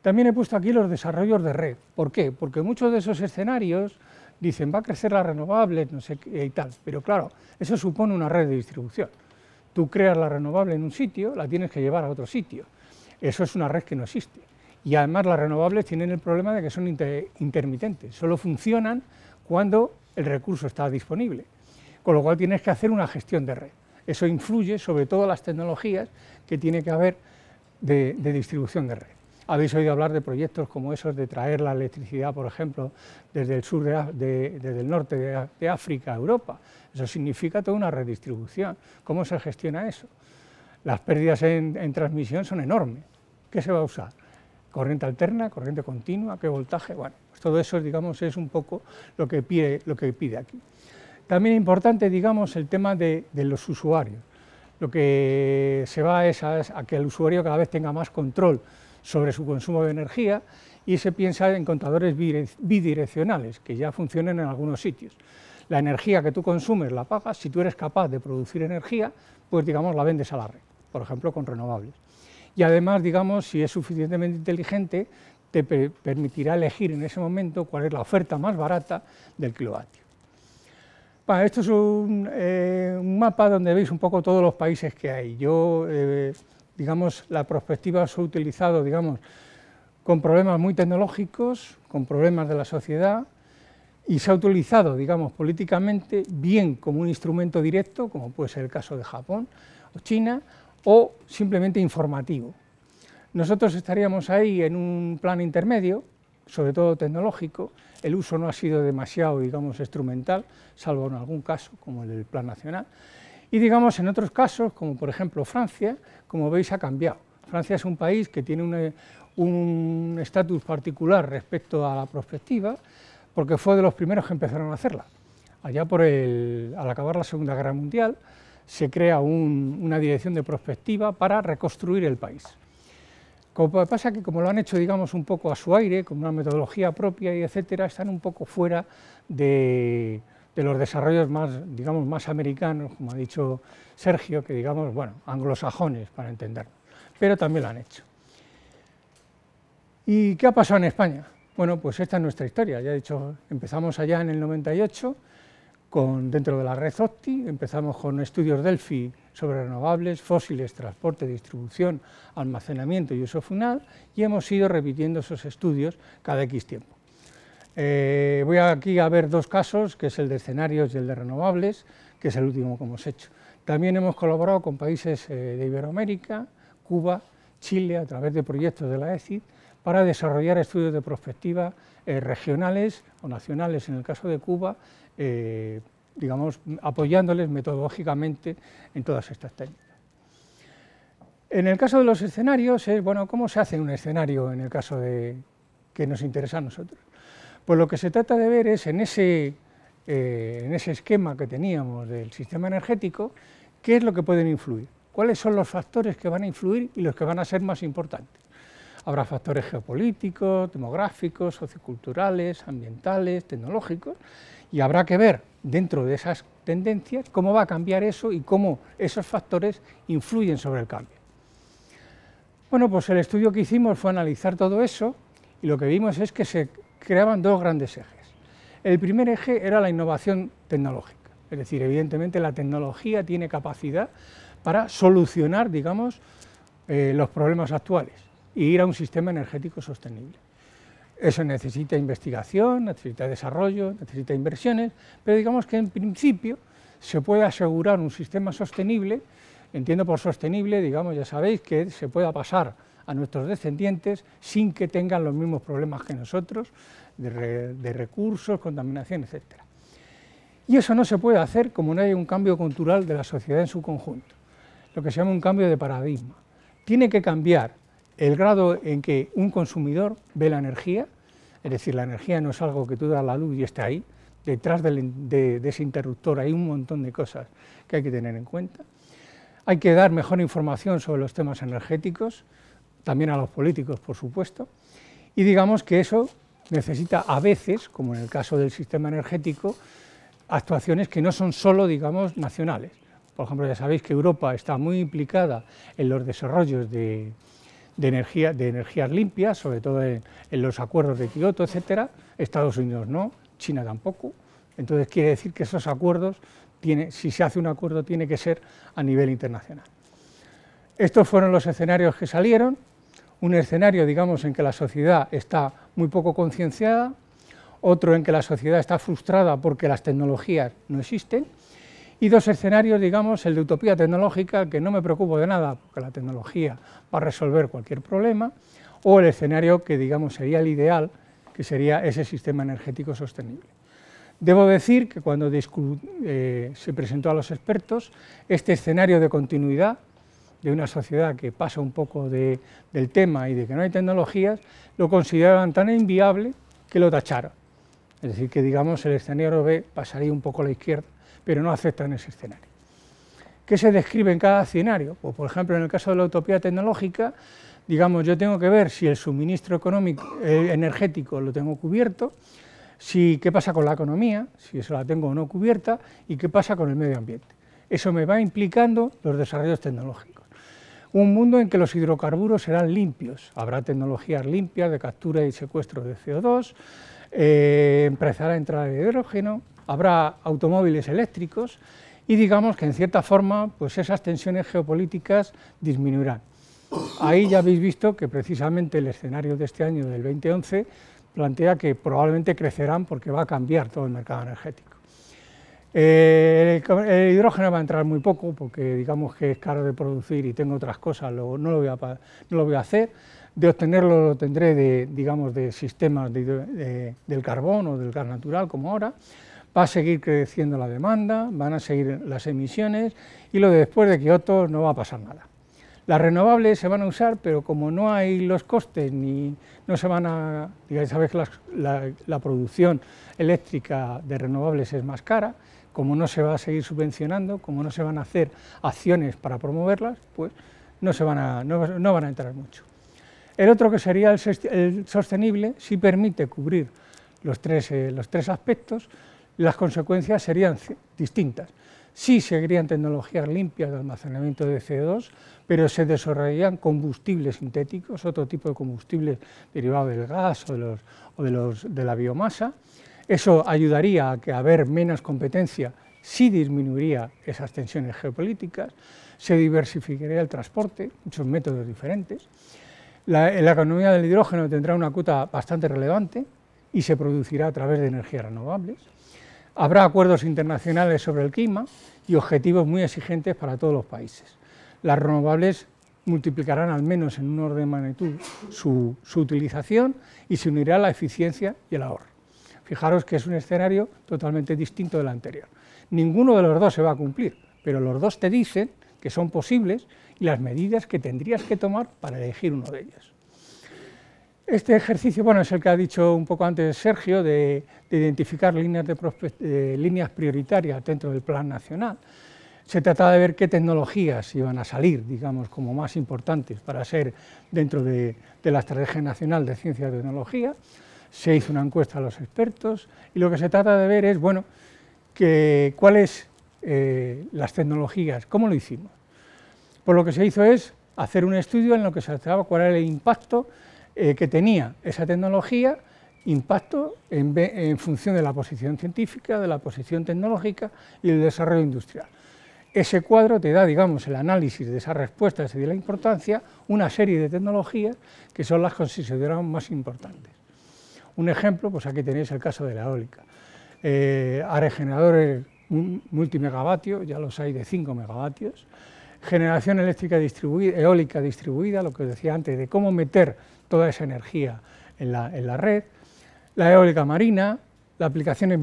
También he puesto aquí los desarrollos de red. ¿Por qué? Porque muchos de esos escenarios dicen va a crecer la renovable, no sé qué y tal. Pero claro, eso supone una red de distribución. Tú creas la renovable en un sitio, la tienes que llevar a otro sitio eso es una red que no existe. Y además las renovables tienen el problema de que son intermitentes, solo funcionan cuando el recurso está disponible. Con lo cual tienes que hacer una gestión de red. Eso influye sobre todo las tecnologías que tiene que haber de, distribución de red. Habéis oído hablar de proyectos como esos de traer la electricidad, por ejemplo, desde el sur, de, norte de África a Europa. Eso significa toda una redistribución. ¿Cómo se gestiona eso? las pérdidas en, transmisión son enormes. ¿Qué se va a usar? corriente alterna, corriente continua, qué voltaje, bueno, pues todo eso, digamos, es un poco lo que pide, lo que pide aquí. También es importante, digamos, el tema de, los usuarios. Lo que se va es a, es a, que el usuario cada vez tenga más control sobre su consumo de energía y se piensa en contadores bidireccionales, que ya funcionan en algunos sitios. La energía que tú consumes la pagas, si tú eres capaz de producir energía, pues digamos la vendes a la red por ejemplo con renovables. Y además, digamos, si es suficientemente inteligente, te permitirá elegir en ese momento cuál es la oferta más barata del kilovatio. Bueno, esto es eh, un, mapa donde veis un poco todos los países que hay. Yo, eh, digamos, la prospectiva se ha utilizado, digamos, con problemas muy tecnológicos, con problemas de la sociedad, y se ha utilizado, digamos, políticamente, bien como un instrumento directo, como puede ser el caso de Japón o China, o simplemente informativo. Nosotros estaríamos ahí en un plan intermedio, sobre todo tecnológico, el uso no ha sido demasiado, digamos, instrumental, salvo en algún caso, como el del Plan Nacional, y digamos en otros casos, como por ejemplo Francia, como veis ha cambiado. Francia es un país que tiene un estatus particular respecto a la prospectiva, porque fue de los primeros que empezaron a hacerla. Allá al acabar la Segunda Guerra Mundial, se crea una dirección de prospectiva para reconstruir el país. Como pasa que como lo han hecho, digamos, un poco a su aire, con una metodología propia y etcétera, están un poco fuera de, los desarrollos más, digamos, más americanos, como ha dicho Sergio, que digamos, bueno, anglosajones, para entenderlo, pero también lo han hecho. ¿Y qué ha pasado en España? Bueno, pues esta es nuestra historia, ya he dicho, empezamos allá en el 98, con, dentro de la red OCTI. Empezamos con estudios DELFI sobre renovables, fósiles, transporte, distribución, almacenamiento y uso final, y hemos ido repitiendo esos estudios cada X tiempo. Eh, voy aquí a ver dos casos, que es el de escenarios y el de renovables, que es el último que hemos hecho. También hemos colaborado con países eh, de Iberoamérica, Cuba, Chile, a través de proyectos de la ECID, para desarrollar estudios de prospectiva eh, regionales o nacionales, en el caso de Cuba, eh, digamos, apoyándoles metodológicamente en todas estas técnicas. En el caso de los escenarios, es, bueno, ¿cómo se hace un escenario en el caso de que nos interesa a nosotros? Pues lo que se trata de ver es en ese, eh, en ese esquema que teníamos del sistema energético, qué es lo que pueden influir, cuáles son los factores que van a influir y los que van a ser más importantes. Habrá factores geopolíticos, demográficos, socioculturales, ambientales, tecnológicos, y habrá que ver dentro de esas tendencias cómo va a cambiar eso y cómo esos factores influyen sobre el cambio. Bueno, pues el estudio que hicimos fue analizar todo eso y lo que vimos es que se creaban dos grandes ejes. El primer eje era la innovación tecnológica, es decir, evidentemente la tecnología tiene capacidad para solucionar, digamos, eh, los problemas actuales y ir a un sistema energético sostenible. Eso necesita investigación, necesita desarrollo, necesita inversiones, pero digamos que en principio se puede asegurar un sistema sostenible, entiendo por sostenible, digamos, ya sabéis, que se pueda pasar a nuestros descendientes sin que tengan los mismos problemas que nosotros, de, de recursos, contaminación, etc. Y eso no se puede hacer como no hay un cambio cultural de la sociedad en su conjunto, lo que se llama un cambio de paradigma. Tiene que cambiar el grado en que un consumidor ve la energía, es decir, la energía no es algo que tú das la luz y está ahí, detrás de, de, ese interruptor hay un montón de cosas que hay que tener en cuenta. Hay que dar mejor información sobre los temas energéticos, también a los políticos, por supuesto, y digamos que eso necesita a veces, como en el caso del sistema energético, actuaciones que no son solo, digamos, nacionales. Por ejemplo, ya sabéis que Europa está muy implicada en los desarrollos de, de, energía, de energías limpias, sobre todo en, los acuerdos de Kioto, etcétera. Estados Unidos no, China tampoco. Entonces quiere decir que esos acuerdos, tiene, si se hace un acuerdo, tiene que ser a nivel internacional. Estos fueron los escenarios que salieron, un escenario, digamos, en que la sociedad está muy poco concienciada, otro en que la sociedad está frustrada porque las tecnologías no existen, y dos escenarios, digamos, el de utopía tecnológica, que no me preocupo de nada, porque la tecnología va a resolver cualquier problema, o el escenario que, digamos, sería el ideal, que sería ese sistema energético sostenible. Debo decir que cuando eh, se presentó a los expertos, este escenario de continuidad de una sociedad que pasa un poco del tema y de que no hay tecnologías, lo consideraban tan inviable que lo tacharon. Es decir, que digamos el escenario B pasaría un poco a la izquierda pero no aceptan ese escenario. ¿Qué se describe en cada escenario? Pues, por ejemplo, en el caso de la utopía tecnológica, digamos, yo tengo que ver si el suministro económico, eh, energético lo tengo cubierto, si qué pasa con la economía, si eso la tengo o no cubierta, y qué pasa con el medio ambiente. Eso me va implicando los desarrollos tecnológicos. Un mundo en que los hidrocarburos serán limpios, habrá tecnologías limpias de captura y secuestro de CO2, eh, empezará a entrar el hidrógeno, habrá automóviles eléctricos y digamos que en cierta forma pues esas tensiones geopolíticas disminuirán. Ahí ya habéis visto que precisamente el escenario de este año del 2011 plantea que probablemente crecerán porque va a cambiar todo el mercado energético. Eh, el hidrógeno va a entrar muy poco porque digamos que es caro de producir y tengo otras cosas, no, lo voy a, no lo voy a hacer. De obtenerlo lo tendré de, digamos, de sistemas del carbón o del gas natural como ahora va a seguir creciendo la demanda, van a seguir las emisiones y lo de después de Kioto no va a pasar nada. Las renovables se van a usar, pero como no hay los costes ni no se van a... sabes que la, producción eléctrica de renovables es más cara, como no se va a seguir subvencionando, como no se van a hacer acciones para promoverlas, pues no, se van, a, no, van a entrar mucho. El otro que sería el, sostenible, sí permite cubrir los tres, eh, los tres aspectos, las consecuencias serían distintas. Sí seguirían tecnologías limpias de almacenamiento de CO2, pero se desarrollarían combustibles sintéticos, otro tipo de combustibles derivados del gas o, de, la biomasa. Eso ayudaría a que haber menos competencia sí disminuiría esas tensiones geopolíticas, se diversificaría el transporte, muchos métodos diferentes, la, economía del hidrógeno tendrá una cuota bastante relevante y se producirá a través de energías renovables. Habrá acuerdos internacionales sobre el clima y objetivos muy exigentes para todos los países. Las renovables multiplicarán al menos en un orden de magnitud su, utilización y se unirá la eficiencia y el ahorro. Fijaros que es un escenario totalmente distinto del anterior. Ninguno de los dos se va a cumplir, pero los dos te dicen que son posibles y las medidas que tendrías que tomar para elegir uno de ellos. Este ejercicio bueno, es el que ha dicho un poco antes Sergio, de, identificar líneas, de líneas prioritarias dentro del plan nacional. Se trataba de ver qué tecnologías iban a salir, digamos, como más importantes para ser dentro de, la Estrategia Nacional de Ciencia y Tecnología. Se hizo una encuesta a los expertos y lo que se trata de ver es, bueno, cuáles eh, las tecnologías, cómo lo hicimos. Pues lo que se hizo es hacer un estudio en lo que se trataba cuál era el impacto eh, que tenía esa tecnología impacto en, función de la posición científica, de la posición tecnológica y del desarrollo industrial. Ese cuadro te da, digamos, el análisis de esas respuestas y de la importancia, una serie de tecnologías que son las que consideramos más importantes. Un ejemplo, pues aquí tenéis el caso de la eólica. Eh, regeneradores multimegavatios, ya los hay de 5 megavatios, generación eléctrica eólica distribuida, lo que os decía antes, de cómo meter toda esa energía en la, red, la eólica marina, las aplicaciones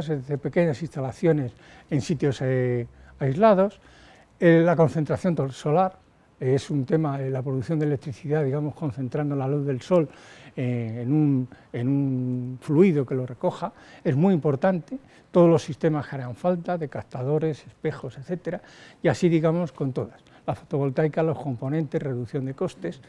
es de pequeñas instalaciones en sitios eh, aislados, eh, la concentración solar, es un tema, eh, la producción de electricidad, digamos, concentrando la luz del sol eh, en, un, fluido que lo recoja, es muy importante, todos los sistemas que harán falta, de captadores, espejos, etcétera, y así digamos con todas, la fotovoltaica, los componentes, reducción de costes.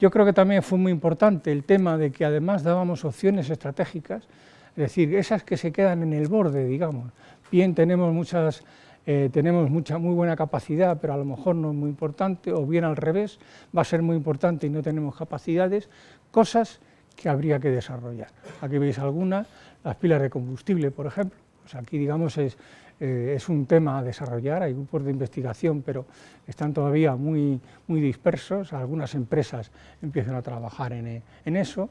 Yo creo que también fue muy importante el tema de que además dábamos opciones estratégicas, es decir, esas que se quedan en el borde, digamos, bien tenemos muchas eh, tenemos mucha, muy buena capacidad, pero a lo mejor no es muy importante, o bien al revés, va a ser muy importante y no tenemos capacidades, cosas que habría que desarrollar. Aquí veis algunas, las pilas de combustible, por ejemplo. aquí, digamos, eh, es, un tema a desarrollar, hay grupos de investigación, pero están todavía muy, muy dispersos, algunas empresas empiezan a trabajar en, eso.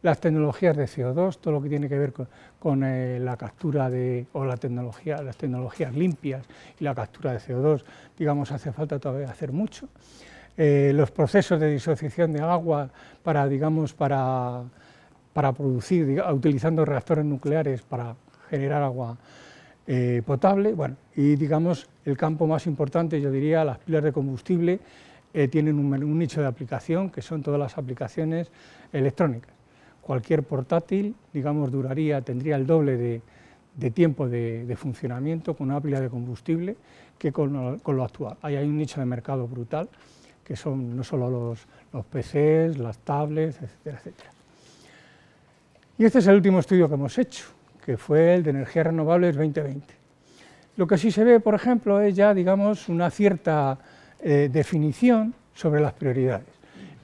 Las tecnologías de CO2, todo lo que tiene que ver con, eh, la captura de, la tecnología, las tecnologías limpias y la captura de CO2, digamos, hace falta todavía hacer mucho. Eh, los procesos de disociación de agua para, digamos, para, producir, utilizando reactores nucleares para generar agua eh, potable, y digamos el campo más importante, yo diría, las pilas de combustible eh, tienen un, nicho de aplicación que son todas las aplicaciones electrónicas. Cualquier portátil, digamos, duraría, tendría el doble de, tiempo de, funcionamiento con una pila de combustible que con, con lo actual. Ahí hay un nicho de mercado brutal que son no solo los, los PCs, las tablets, etcétera, etcétera. Y este es el último estudio que hemos hecho, que fue el de energías renovables 2020. Lo que sí se ve, por ejemplo, es ya, digamos, una cierta eh, definición sobre las prioridades.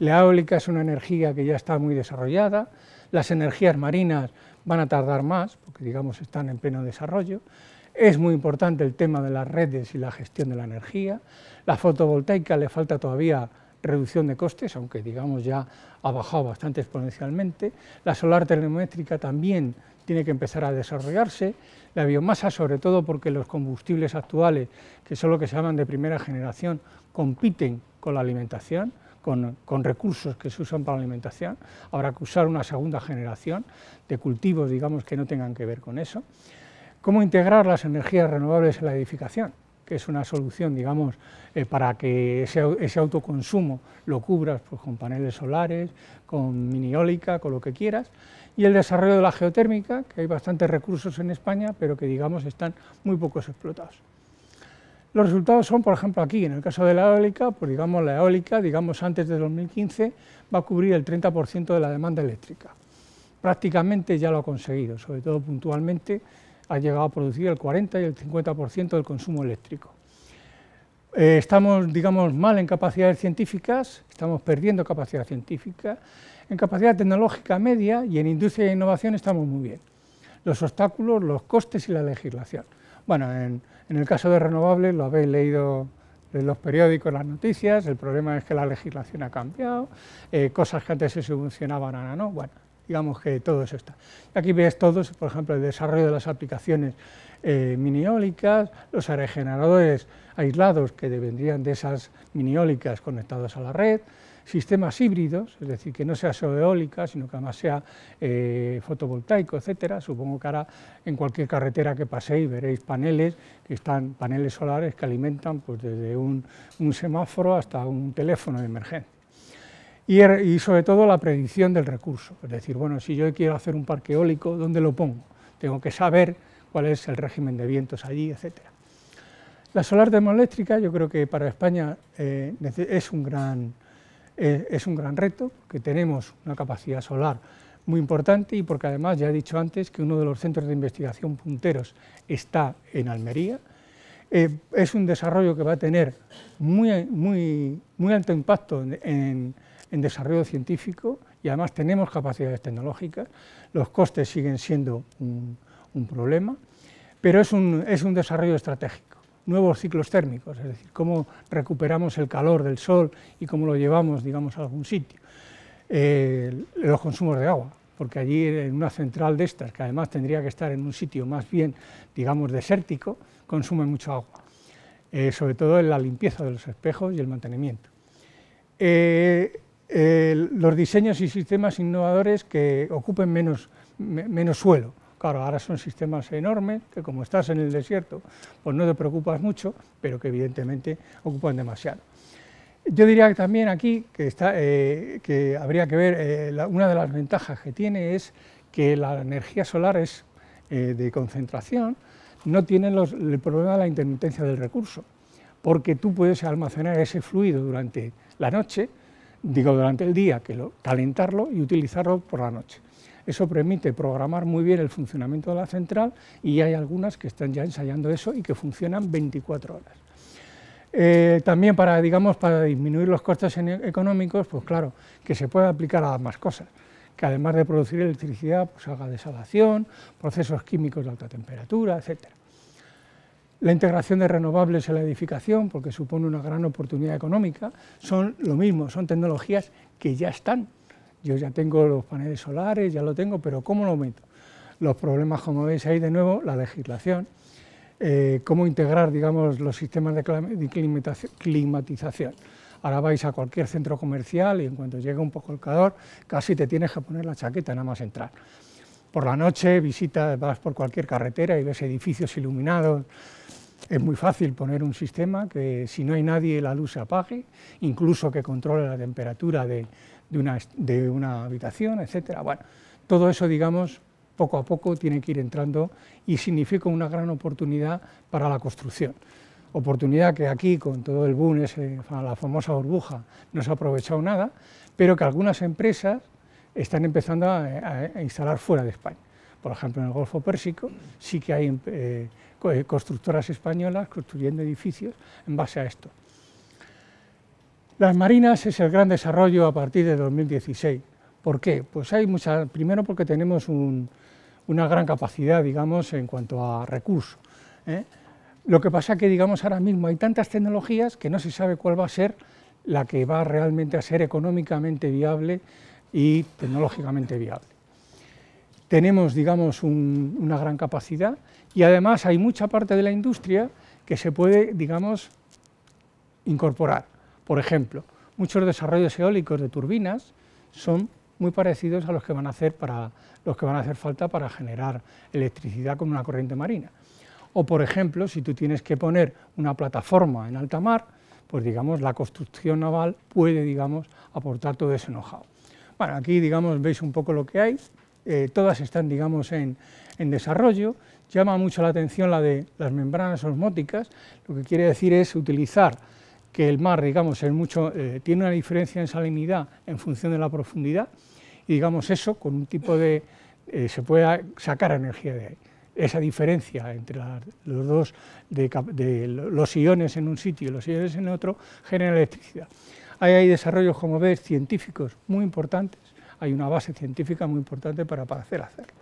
La eólica es una energía que ya está muy desarrollada, las energías marinas van a tardar más, porque, digamos, están en pleno desarrollo, es muy importante el tema de las redes y la gestión de la energía. La fotovoltaica le falta todavía reducción de costes, aunque digamos ya ha bajado bastante exponencialmente. La solar termométrica también tiene que empezar a desarrollarse. La biomasa, sobre todo porque los combustibles actuales, que son lo que se llaman de primera generación, compiten con la alimentación, con, con, recursos que se usan para la alimentación. Habrá que usar una segunda generación de cultivos, digamos, que no tengan que ver con eso cómo integrar las energías renovables en la edificación, que es una solución, digamos, eh, para que ese, autoconsumo lo cubras pues, con paneles solares, con mini eólica, con lo que quieras, y el desarrollo de la geotérmica, que hay bastantes recursos en España, pero que, digamos, están muy pocos explotados. Los resultados son, por ejemplo, aquí, en el caso de la eólica, pues digamos, la eólica, digamos, antes de 2015, va a cubrir el 30% de la demanda eléctrica prácticamente ya lo ha conseguido, sobre todo puntualmente ha llegado a producir el 40 y el 50% del consumo eléctrico. Eh, estamos, digamos, mal en capacidades científicas, estamos perdiendo capacidad científica, en capacidad tecnológica media y en industria e innovación estamos muy bien. Los obstáculos, los costes y la legislación. Bueno, en, el caso de renovables lo habéis leído en los periódicos, las noticias, el problema es que la legislación ha cambiado, eh, cosas que antes se subvencionaban ahora no, bueno, digamos que todo eso está. Aquí veis todos, por ejemplo, el desarrollo de las aplicaciones eh, miniólicas, los aerogeneradores aislados que vendrían de esas miniólicas conectados a la red, sistemas híbridos, es decir, que no sea solo eólica, sino que además sea eh, fotovoltaico, etcétera. Supongo que ahora en cualquier carretera que paséis veréis paneles que están, paneles solares que alimentan pues, desde un semáforo hasta un teléfono de emergencia. Er, y, sobre todo la predicción del recurso. Es decir, bueno, si yo quiero hacer un parque eólico, ¿dónde lo pongo? Tengo que saber cuál es el régimen de vientos allí, etcétera. La solar termoeléctrica yo creo que para España eh, es, un gran, eh, es un gran reto, que tenemos una capacidad solar muy importante y porque además ya he dicho antes que uno de los centros de investigación punteros está en Almería. Eh, es un desarrollo que va a tener muy, muy, muy alto impacto en, en desarrollo científico y además tenemos capacidades tecnológicas, los costes siguen siendo un, problema, pero es un, desarrollo estratégico nuevos ciclos térmicos, es decir, cómo recuperamos el calor del sol y cómo lo llevamos, digamos, a algún sitio. Eh, los consumos de agua, porque allí en una central de estas, que además tendría que estar en un sitio más bien, digamos, desértico, consume mucho agua, eh, sobre todo en la limpieza de los espejos y el mantenimiento. Eh, los diseños y sistemas innovadores que ocupen menos, suelo. Claro, ahora son sistemas enormes que como estás en el desierto, pues no te preocupas mucho, pero que evidentemente ocupan demasiado. Yo diría también aquí que, está, eh, que habría que ver, eh, una de las ventajas que tiene es que la energía solar es eh, de concentración, no tiene el problema de la intermitencia del recurso, porque tú puedes almacenar ese fluido durante la noche, digo durante el día, que lo, calentarlo y utilizarlo por la noche. Eso permite programar muy bien el funcionamiento de la central y hay algunas que están ya ensayando eso y que funcionan 24 horas. Eh, también para, digamos, para disminuir los costes económicos, pues claro, que se puede aplicar a más cosas, que además de producir electricidad, pues haga desalación, procesos químicos de alta temperatura, etcétera. La integración de renovables en la edificación, porque supone una gran oportunidad económica, son lo mismo, son tecnologías que ya están. Yo ya tengo los paneles solares, ya lo tengo, pero ¿cómo lo meto? Los problemas, como veis ahí de nuevo, la legislación, eh, cómo integrar, digamos, los sistemas de climatización. Ahora vais a cualquier centro comercial y en cuanto llega un poco el calor, casi te tienes que poner la chaqueta nada más entrar por la noche, visitas, vas por cualquier carretera y ves edificios iluminados es muy fácil poner un sistema que si no hay nadie la luz se apague, incluso que controle la temperatura de, una, de una, habitación, etc. Bueno, todo eso, digamos, poco a poco tiene que ir entrando y significa una gran oportunidad para la construcción. Oportunidad que aquí, con todo el boom, la famosa burbuja, no se ha aprovechado nada, pero que algunas empresas están empezando a, instalar fuera de España. Por ejemplo, en el Golfo Pérsico sí que hay eh, constructoras españolas construyendo edificios en base a esto. Las marinas es el gran desarrollo a partir de 2016. ¿Por qué? Pues hay muchas, primero porque tenemos una gran capacidad, digamos, en cuanto a recursos. ¿eh? Lo que pasa es que, digamos, ahora mismo hay tantas tecnologías que no se sabe cuál va a ser la que va realmente a ser económicamente viable y tecnológicamente viable. Tenemos, digamos, una gran capacidad y además hay mucha parte de la industria que se puede, digamos, incorporar. Por ejemplo, muchos desarrollos eólicos de turbinas son muy parecidos a los que van a hacer, para, los que van a hacer falta para generar electricidad con una corriente marina. O, por ejemplo, si tú tienes que poner una plataforma en alta mar, pues digamos, la construcción naval puede, digamos, aportar todo ese enojado. Bueno, aquí, digamos, veis un poco lo que hay. Eh, todas están, digamos, en desarrollo llama mucho la atención la de las membranas osmóticas, lo que quiere decir es utilizar que el mar, digamos, eh, tiene una diferencia en salinidad en función de la profundidad, y digamos eso con un tipo de, eh, se puede sacar energía de ahí. Esa diferencia entre los dos, de, los iones en un sitio y los iones en otro, genera electricidad. Ahí hay desarrollos, como ves, científicos muy importantes, hay una base científica muy importante para hacer hacerlo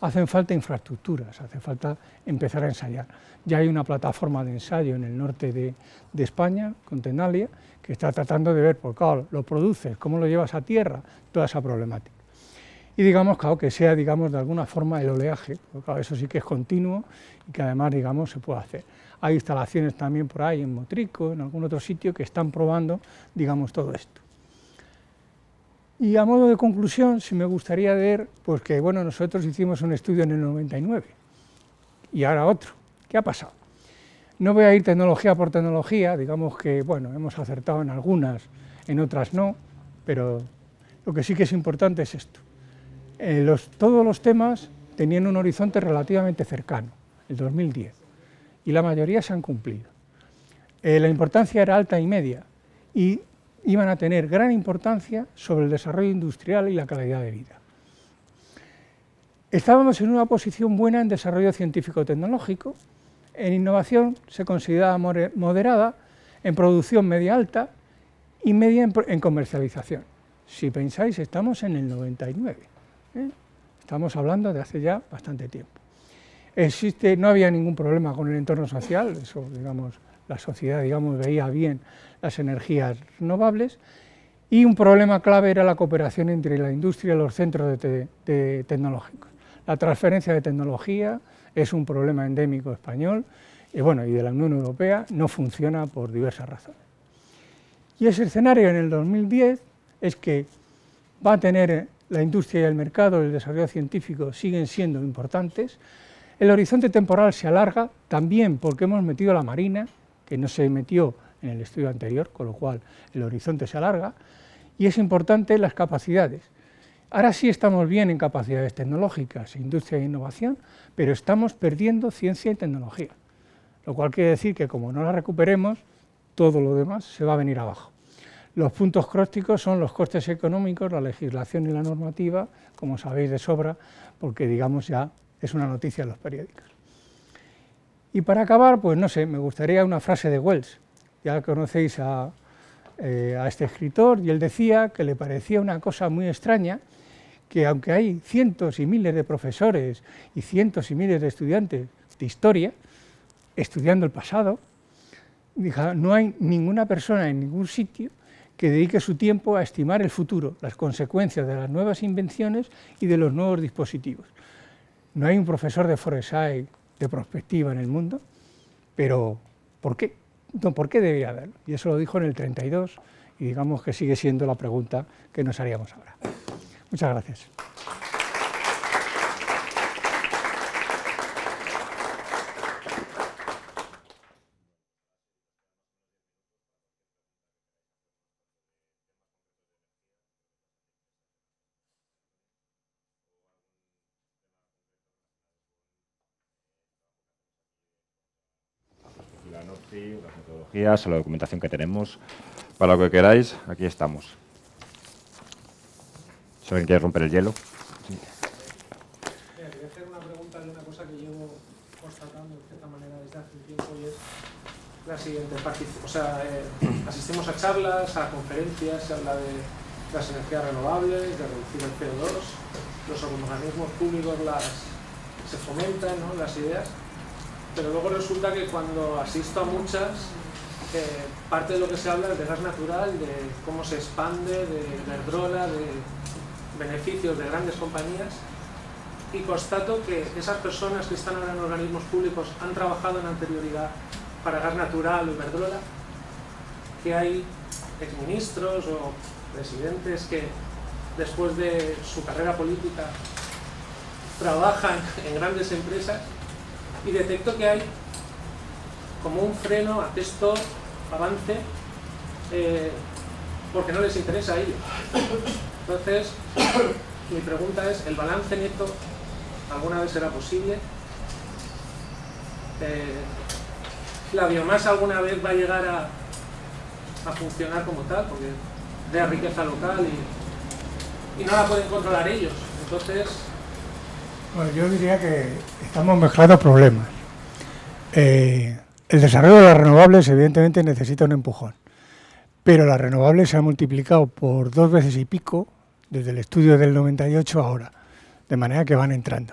hacen falta infraestructuras, hace falta empezar a ensayar. Ya hay una plataforma de ensayo en el norte de, España, con Tenalia, que está tratando de ver, por pues, lo produces, cómo lo llevas a tierra, toda esa problemática. Y digamos, claro, que sea, digamos, de alguna forma el oleaje, porque, eso sí que es continuo y que además, digamos, se puede hacer. Hay instalaciones también por ahí en Motrico, en algún otro sitio, que están probando, digamos, todo esto. Y a modo de conclusión, si me gustaría ver, pues que bueno, nosotros hicimos un estudio en el 99 y ahora otro. ¿Qué ha pasado? No voy a ir tecnología por tecnología, digamos que bueno, hemos acertado en algunas, en otras no, pero lo que sí que es importante es esto. Eh, todos los temas tenían un horizonte relativamente cercano, el 2010, y la mayoría se han cumplido. Eh, la importancia era alta y media, y iban a tener gran importancia sobre el desarrollo industrial y la calidad de vida. Estábamos en una posición buena en desarrollo científico-tecnológico, en innovación se consideraba moderada, en producción media alta y media en, comercialización. Si pensáis, estamos en el 99. ¿eh? Estamos hablando de hace ya bastante tiempo. Existe, no había ningún problema con el entorno social, eso digamos la sociedad, digamos, veía bien las energías renovables y un problema clave era la cooperación entre la industria y los centros tecnológicos. La transferencia de tecnología es un problema endémico español y, bueno, y de la Unión Europea, no funciona por diversas razones. Y ese escenario en el 2010 es que va a tener eh, la industria y el mercado, el desarrollo científico siguen siendo importantes, el horizonte temporal se alarga también porque hemos metido la marina que no se metió en el estudio anterior, con lo cual el horizonte se alarga, y es importante las capacidades. Ahora sí estamos bien en capacidades tecnológicas, industria e innovación, pero estamos perdiendo ciencia y tecnología, lo cual quiere decir que como no la recuperemos, todo lo demás se va a venir abajo. Los puntos crósticos son los costes económicos, la legislación y la normativa, como sabéis de sobra, porque digamos ya es una noticia en los periódicos. Y para acabar, pues no sé, me gustaría una frase de Wells. Ya conocéis eh, a, este escritor y él decía que le parecía una cosa muy extraña que aunque hay cientos y miles de profesores y cientos y miles de estudiantes de historia estudiando el pasado, no hay ninguna persona en ningún sitio que dedique su tiempo a estimar el futuro, las consecuencias de las nuevas invenciones y de los nuevos dispositivos. No hay un profesor de Foresight de prospectiva en el mundo, pero ¿por qué? ¿Por qué debería haberlo? Y eso lo dijo en el 32 y digamos que sigue siendo la pregunta que nos haríamos ahora. Muchas gracias. tecnologías, la documentación que tenemos. Para lo que queráis, aquí estamos. Si alguien quiere romper el hielo. Sí. quería hacer una pregunta de una cosa que llevo constatando de cierta manera desde hace un tiempo y es la siguiente. O sea, eh, asistimos a charlas, a conferencias, se habla de las energías renovables, de reducir el CO2, los organismos públicos las, se fomentan ¿no? las ideas, pero luego resulta que cuando asisto a muchas parte de lo que se habla es de gas natural, de cómo se expande, de Verdrola, de beneficios de grandes compañías y constato que esas personas que están ahora en organismos públicos han trabajado en anterioridad para gas natural o verdrola que hay exministros o presidentes que después de su carrera política trabajan en grandes empresas y detecto que hay como un freno a esto avance eh, porque no les interesa a ellos. Entonces, mi pregunta es, ¿el balance en esto alguna vez será posible? Eh, ¿La biomasa alguna vez va a llegar a, a funcionar como tal? Porque de riqueza local y, y no la pueden controlar ellos. Entonces... Bueno, yo diría que estamos mezclando problemas. Eh, el desarrollo de las renovables evidentemente necesita un empujón, pero las renovables se han multiplicado por dos veces y pico desde el estudio del 98 ahora, de manera que van entrando.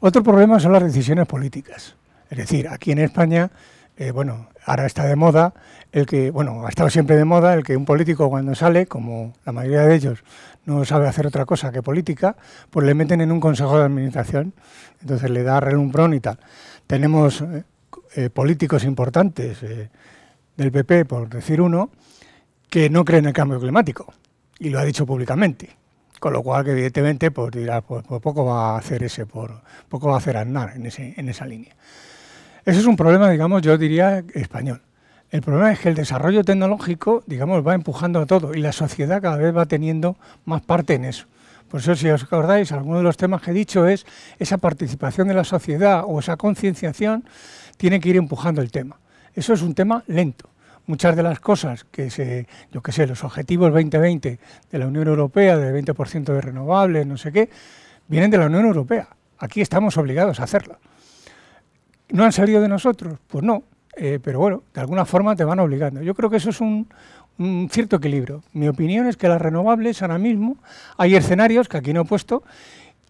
Otro problema son las decisiones políticas. Es decir, aquí en España, eh, bueno, ahora está de moda el que, bueno, ha estado siempre de moda el que un político cuando sale, como la mayoría de ellos no sabe hacer otra cosa que política, pues le meten en un consejo de administración, entonces le da relumbrón y tal. Tenemos eh, eh, políticos importantes eh, del PP, por decir uno, que no creen en el cambio climático y lo ha dicho públicamente. Con lo cual, evidentemente, pues dirá, pues, pues poco va a hacer ese, poco va a hacer Aznar en, en esa línea. Ese es un problema, digamos, yo diría español. El problema es que el desarrollo tecnológico, digamos, va empujando a todo y la sociedad cada vez va teniendo más parte en eso. Por eso, si os acordáis, alguno de los temas que he dicho es esa participación de la sociedad o esa concienciación tiene que ir empujando el tema. Eso es un tema lento. Muchas de las cosas que se, yo qué sé, los objetivos 2020 de la Unión Europea, de 20% de renovables, no sé qué, vienen de la Unión Europea. Aquí estamos obligados a hacerla. ¿No han salido de nosotros? Pues no, eh, pero bueno, de alguna forma te van obligando. Yo creo que eso es un cierto equilibrio. Mi opinión es que las renovables ahora mismo, hay escenarios que aquí no he puesto,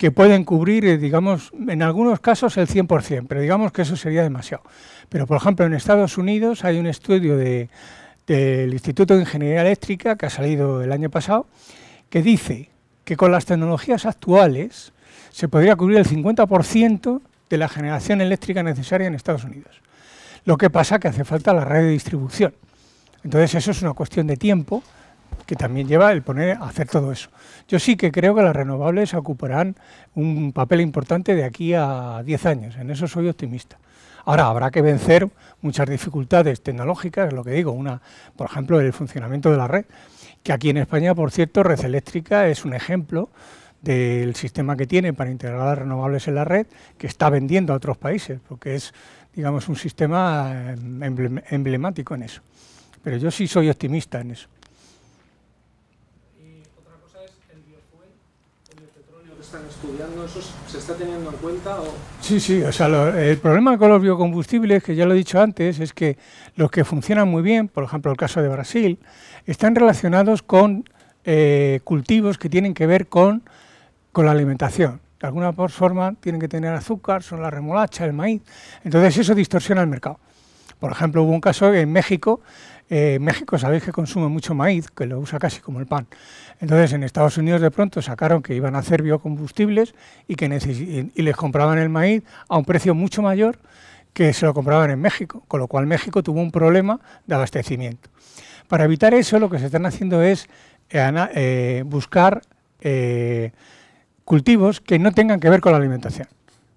que pueden cubrir, eh, digamos, en algunos casos el 100%, pero digamos que eso sería demasiado. Pero, por ejemplo, en Estados Unidos hay un estudio del Instituto de Ingeniería Eléctrica que ha salido el año pasado, que dice que con las tecnologías actuales se podría cubrir el 50% de la generación eléctrica necesaria en Estados Unidos. Lo que pasa que hace falta la red de distribución. Entonces eso es una cuestión de tiempo que también lleva el poner a hacer todo eso. Yo sí que creo que las renovables ocuparán un papel importante de aquí a 10 años, en eso soy optimista. Ahora habrá que vencer muchas dificultades tecnológicas, lo que digo, una, por ejemplo, el funcionamiento de la red, que aquí en España, por cierto, Red Eléctrica es un ejemplo del sistema que tiene para integrar las renovables en la red, que está vendiendo a otros países, porque es, digamos, un sistema eh, emblemático en eso. Pero yo sí soy optimista en eso. están estudiando? ¿Eso se está teniendo en cuenta? O... Sí, sí, o sea, el problema con los biocombustibles, que ya lo he dicho antes, es que los que funcionan muy bien, por ejemplo el caso de Brasil, están relacionados con eh, cultivos que tienen que ver con, con la alimentación. De alguna forma tienen que tener azúcar, son la remolacha, el maíz, entonces eso distorsiona el mercado. Por ejemplo, hubo un caso en México eh, México sabéis que consume mucho maíz, que lo usa casi como el pan. Entonces en Estados Unidos de pronto sacaron que iban a hacer biocombustibles y, que les compraban el maíz a un precio mucho mayor que se lo compraban en México, con lo cual México tuvo un problema de abastecimiento. Para evitar eso lo que se están haciendo es eh, eh, buscar cultivos que no tengan que ver con la alimentación.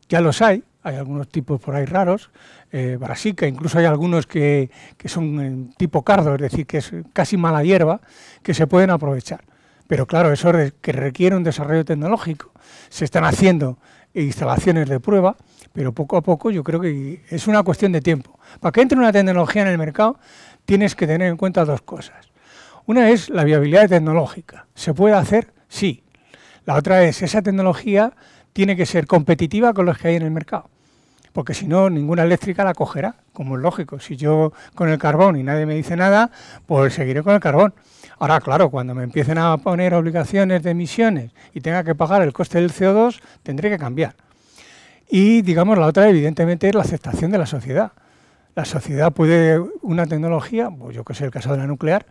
Ya los hay, hay algunos tipos por ahí raros, eh, brasica, incluso hay algunos que, son eh, tipo cardo, es decir, que es casi mala hierba, que se pueden aprovechar. Pero claro, eso que requiere un desarrollo tecnológico. Se están haciendo instalaciones de prueba, pero poco a poco yo creo que es una cuestión de tiempo. Para que entre una tecnología en el mercado tienes que tener en cuenta dos cosas. Una es la viabilidad tecnológica. ¿Se puede hacer? Sí. La otra es, esa tecnología tiene que ser competitiva con los que hay en el mercado porque si no, ninguna eléctrica la cogerá, como es lógico. Si yo con el carbón y nadie me dice nada, pues seguiré con el carbón. Ahora, claro, cuando me empiecen a poner obligaciones de emisiones y tenga que pagar el coste del CO2, tendré que cambiar. Y, digamos, la otra, evidentemente, es la aceptación de la sociedad. La sociedad puede, una tecnología, pues yo que sé, el caso de la nuclear,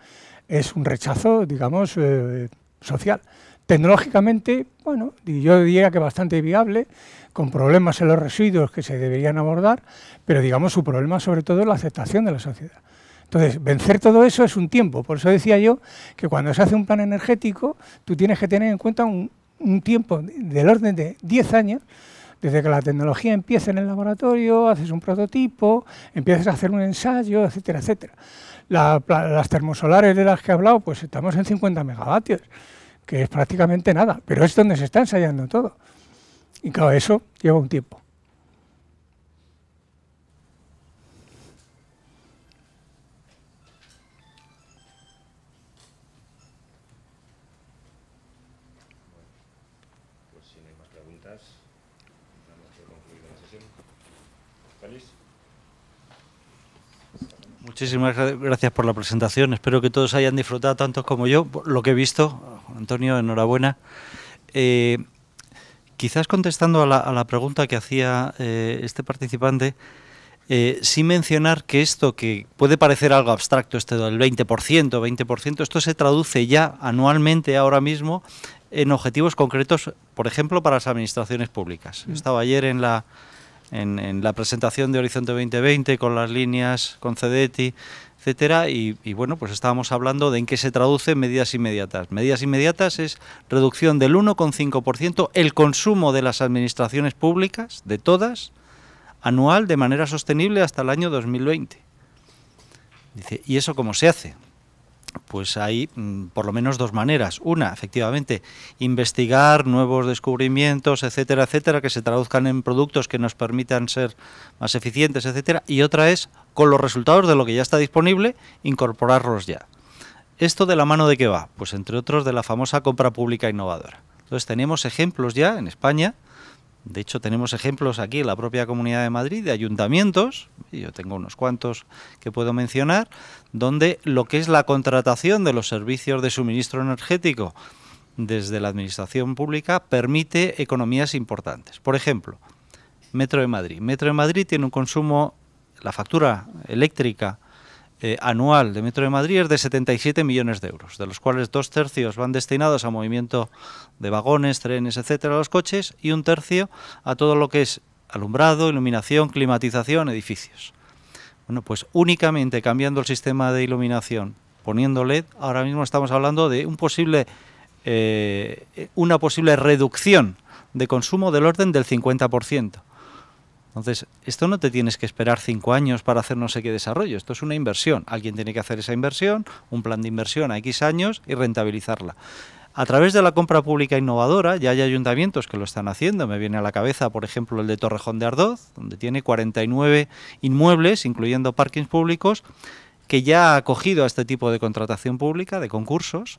es un rechazo, digamos, eh, social. Tecnológicamente, bueno, yo diría que bastante viable, con problemas en los residuos que se deberían abordar, pero digamos su problema sobre todo es la aceptación de la sociedad. Entonces, vencer todo eso es un tiempo, por eso decía yo que cuando se hace un plan energético, tú tienes que tener en cuenta un, tiempo del orden de 10 años desde que la tecnología empieza en el laboratorio, haces un prototipo, empiezas a hacer un ensayo, etcétera, etcétera. las termosolares de las que he hablado, pues estamos en 50 megavatios, que es prácticamente nada, pero es donde se está ensayando todo. Y claro, eso lleva un tiempo. Pues Muchísimas gracias por la presentación. Espero que todos hayan disfrutado tanto como yo. Lo que he visto, Antonio, enhorabuena. Eh, Quizás contestando a la, pregunta que hacía eh, este participante, eh, sin mencionar que esto que puede parecer algo abstracto, este del 20%, 20%, esto se traduce ya anualmente ahora mismo en objetivos concretos, por ejemplo, para las administraciones públicas. Mm. estaba ayer en la, en, en la presentación de Horizonte 2020 con las líneas, con CEDETI, etcétera. Y, bueno, pues estábamos hablando de en qué se traducen medidas inmediatas. Medidas inmediatas es reducción del 1,5% el consumo de las administraciones públicas, de todas, anual de manera sostenible hasta el año 2020. Dice, ¿y eso cómo se hace? Pues hay mm, por lo menos dos maneras. Una, efectivamente, investigar nuevos descubrimientos, etcétera, etcétera, que se traduzcan en productos que nos permitan ser más eficientes, etcétera. Y otra es con los resultados de lo que ya está disponible, incorporarlos ya. ¿Esto de la mano de qué va? Pues entre otros de la famosa compra pública innovadora. Entonces tenemos ejemplos ya en España, de hecho tenemos ejemplos aquí en la propia Comunidad de Madrid de ayuntamientos, y yo tengo unos cuantos que puedo mencionar, donde lo que es la contratación de los servicios de suministro energético desde la administración pública permite economías importantes. Por ejemplo, Metro de Madrid. Metro de Madrid tiene un consumo la factura eléctrica eh, anual de Metro de Madrid es de 77 millones de euros, de los cuales dos tercios van destinados a movimiento de vagones, trenes, etcétera, los coches, y un tercio a todo lo que es alumbrado, iluminación, climatización, edificios. Bueno, pues únicamente cambiando el sistema de iluminación, poniendo LED, ahora mismo estamos hablando de un posible, eh, una posible reducción de consumo del orden del 50%. Entonces, esto no te tienes que esperar cinco años para hacer no sé qué desarrollo, esto es una inversión. Alguien tiene que hacer esa inversión, un plan de inversión a X años y rentabilizarla. A través de la compra pública innovadora, ya hay ayuntamientos que lo están haciendo. Me viene a la cabeza, por ejemplo, el de Torrejón de Ardoz, donde tiene 49 inmuebles, incluyendo parkings públicos, que ya ha acogido a este tipo de contratación pública, de concursos.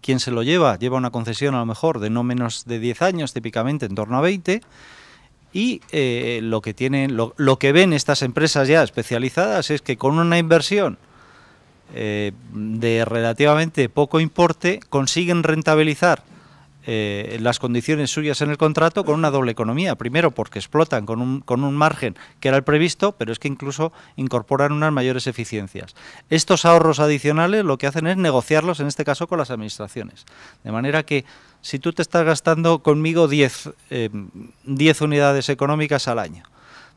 Quien se lo lleva? Lleva una concesión a lo mejor de no menos de 10 años, típicamente en torno a 20 y eh, lo que tienen, lo, que ven estas empresas ya especializadas es que con una inversión eh, de relativamente poco importe consiguen rentabilizar eh, las condiciones suyas en el contrato con una doble economía. Primero, porque explotan con un, con un margen que era el previsto, pero es que incluso incorporan unas mayores eficiencias. Estos ahorros adicionales lo que hacen es negociarlos, en este caso, con las administraciones. De manera que si tú te estás gastando conmigo 10 eh, unidades económicas al año,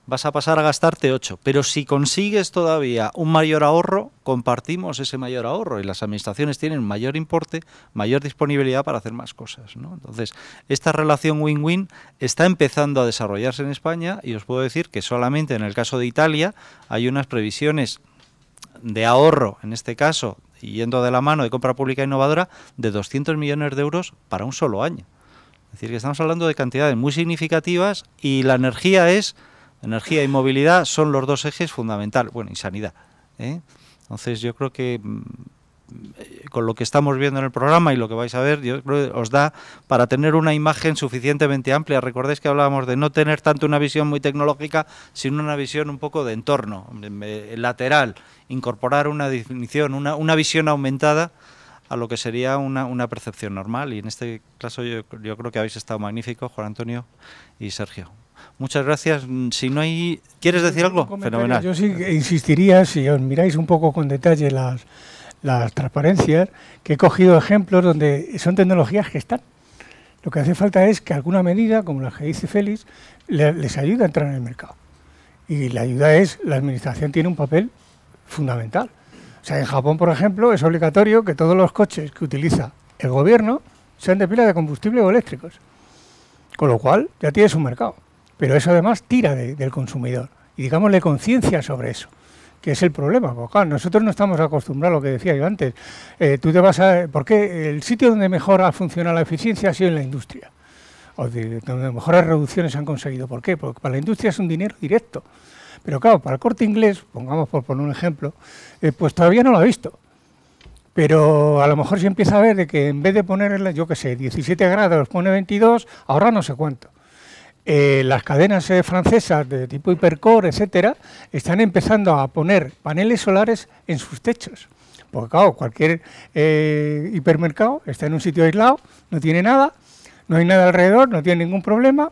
vas a pasar a gastarte 8. Pero si consigues todavía un mayor ahorro, compartimos ese mayor ahorro y las administraciones tienen mayor importe, mayor disponibilidad para hacer más cosas. Entonces, esta relación win-win está empezando a desarrollarse en España y os puedo decir que solamente en el caso de Italia hay unas previsiones de ahorro, en este caso, yendo de la mano de compra pública innovadora, de 200 millones de euros para un solo año. Es decir, que estamos hablando de cantidades muy significativas y la energía es Energía y movilidad son los dos ejes fundamentales, bueno, y sanidad. ¿eh? Entonces yo creo que mm, eh, con lo que estamos viendo en el programa y lo que vais a ver, yo creo os da para tener una imagen suficientemente amplia. Recordáis que hablábamos de no tener tanto una visión muy tecnológica, sino una visión un poco de entorno, lateral, incorporar una definición, una, visión aumentada a lo que sería una, percepción normal. Y en este caso yo, yo creo que habéis estado magníficos, Juan Antonio y Sergio. Muchas gracias. Mm, si no hay... ¿Quieres decir algo? Fenomenal. Yo sí insistiría, si os miráis un poco con detalle las, las transparencias, que he cogido ejemplos donde son tecnologías que están. Lo que hace falta es que alguna medida, como la que dice Félix, les ayude a entrar en el mercado. Y la ayuda es, la administración tiene un papel fundamental. O sea, en Japón, por ejemplo, es obligatorio que todos los coches que utiliza el gobierno sean de pila de combustible o eléctricos. Con lo cual, ya tienes un mercado. Pero eso además tira del consumidor y digámosle conciencia sobre eso que es el problema. Porque, nosotros no estamos acostumbrados a lo que decía yo antes. Eh, tú te vas a, porque el sitio donde mejor ha funcionado la eficiencia ha sido en la industria, o de, donde mejores reducciones han conseguido. ¿Por qué? Porque para la industria es un dinero directo. Pero claro, para el corte inglés, pongamos por poner un ejemplo, eh, pues todavía no lo ha visto. Pero a lo mejor se empieza a ver de que en vez de poner, yo qué sé, 17 grados, pone 22, ahora no sé cuánto. Eh, las cadenas eh, francesas de tipo hipercore, etcétera, están empezando a poner paneles solares en sus techos. Porque claro, cualquier eh, hipermercado está en un sitio aislado, no tiene nada, no hay nada alrededor, no tiene ningún problema,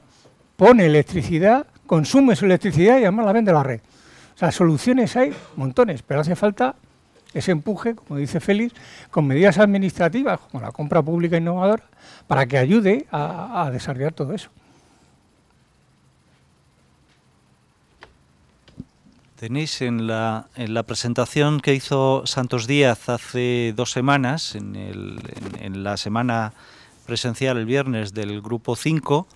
pone electricidad, consume su electricidad y además la vende a la red. O sea, soluciones hay montones, pero hace falta ese empuje, como dice Félix, con medidas administrativas, como la compra pública innovadora, para que ayude a desarrollar todo eso. Tenéis en la, presentación que hizo Santos Díaz hace dos semanas, en, la semana presencial el viernes del Grupo 5,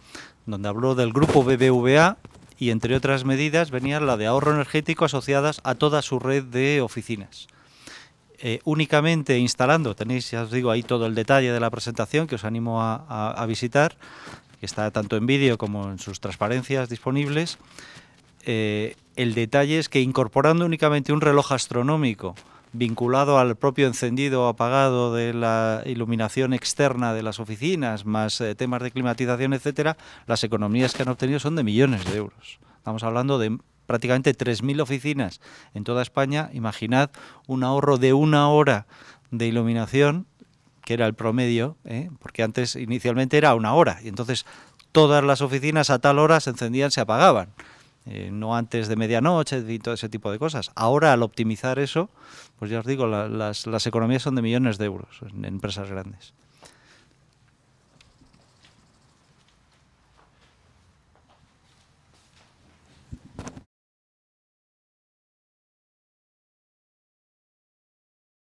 donde habló del Grupo BBVA y entre otras medidas venía la de ahorro energético asociadas a toda su red de oficinas. Eh, únicamente instalando, tenéis, ya os digo, ahí todo el detalle de la presentación que os animo a visitar, que está tanto en vídeo como en sus transparencias disponibles, eh, el detalle es que incorporando únicamente un reloj astronómico vinculado al propio encendido o apagado de la iluminación externa de las oficinas, más eh, temas de climatización, etcétera, las economías que han obtenido son de millones de euros. Estamos hablando de prácticamente 3.000 oficinas en toda España. Imaginad un ahorro de una hora de iluminación, que era el promedio, eh, porque antes inicialmente era una hora, y entonces todas las oficinas a tal hora se encendían, se apagaban. Eh, no antes de medianoche y todo ese tipo de cosas. Ahora, al optimizar eso, pues ya os digo, las, las, economías son de millones de euros en empresas grandes.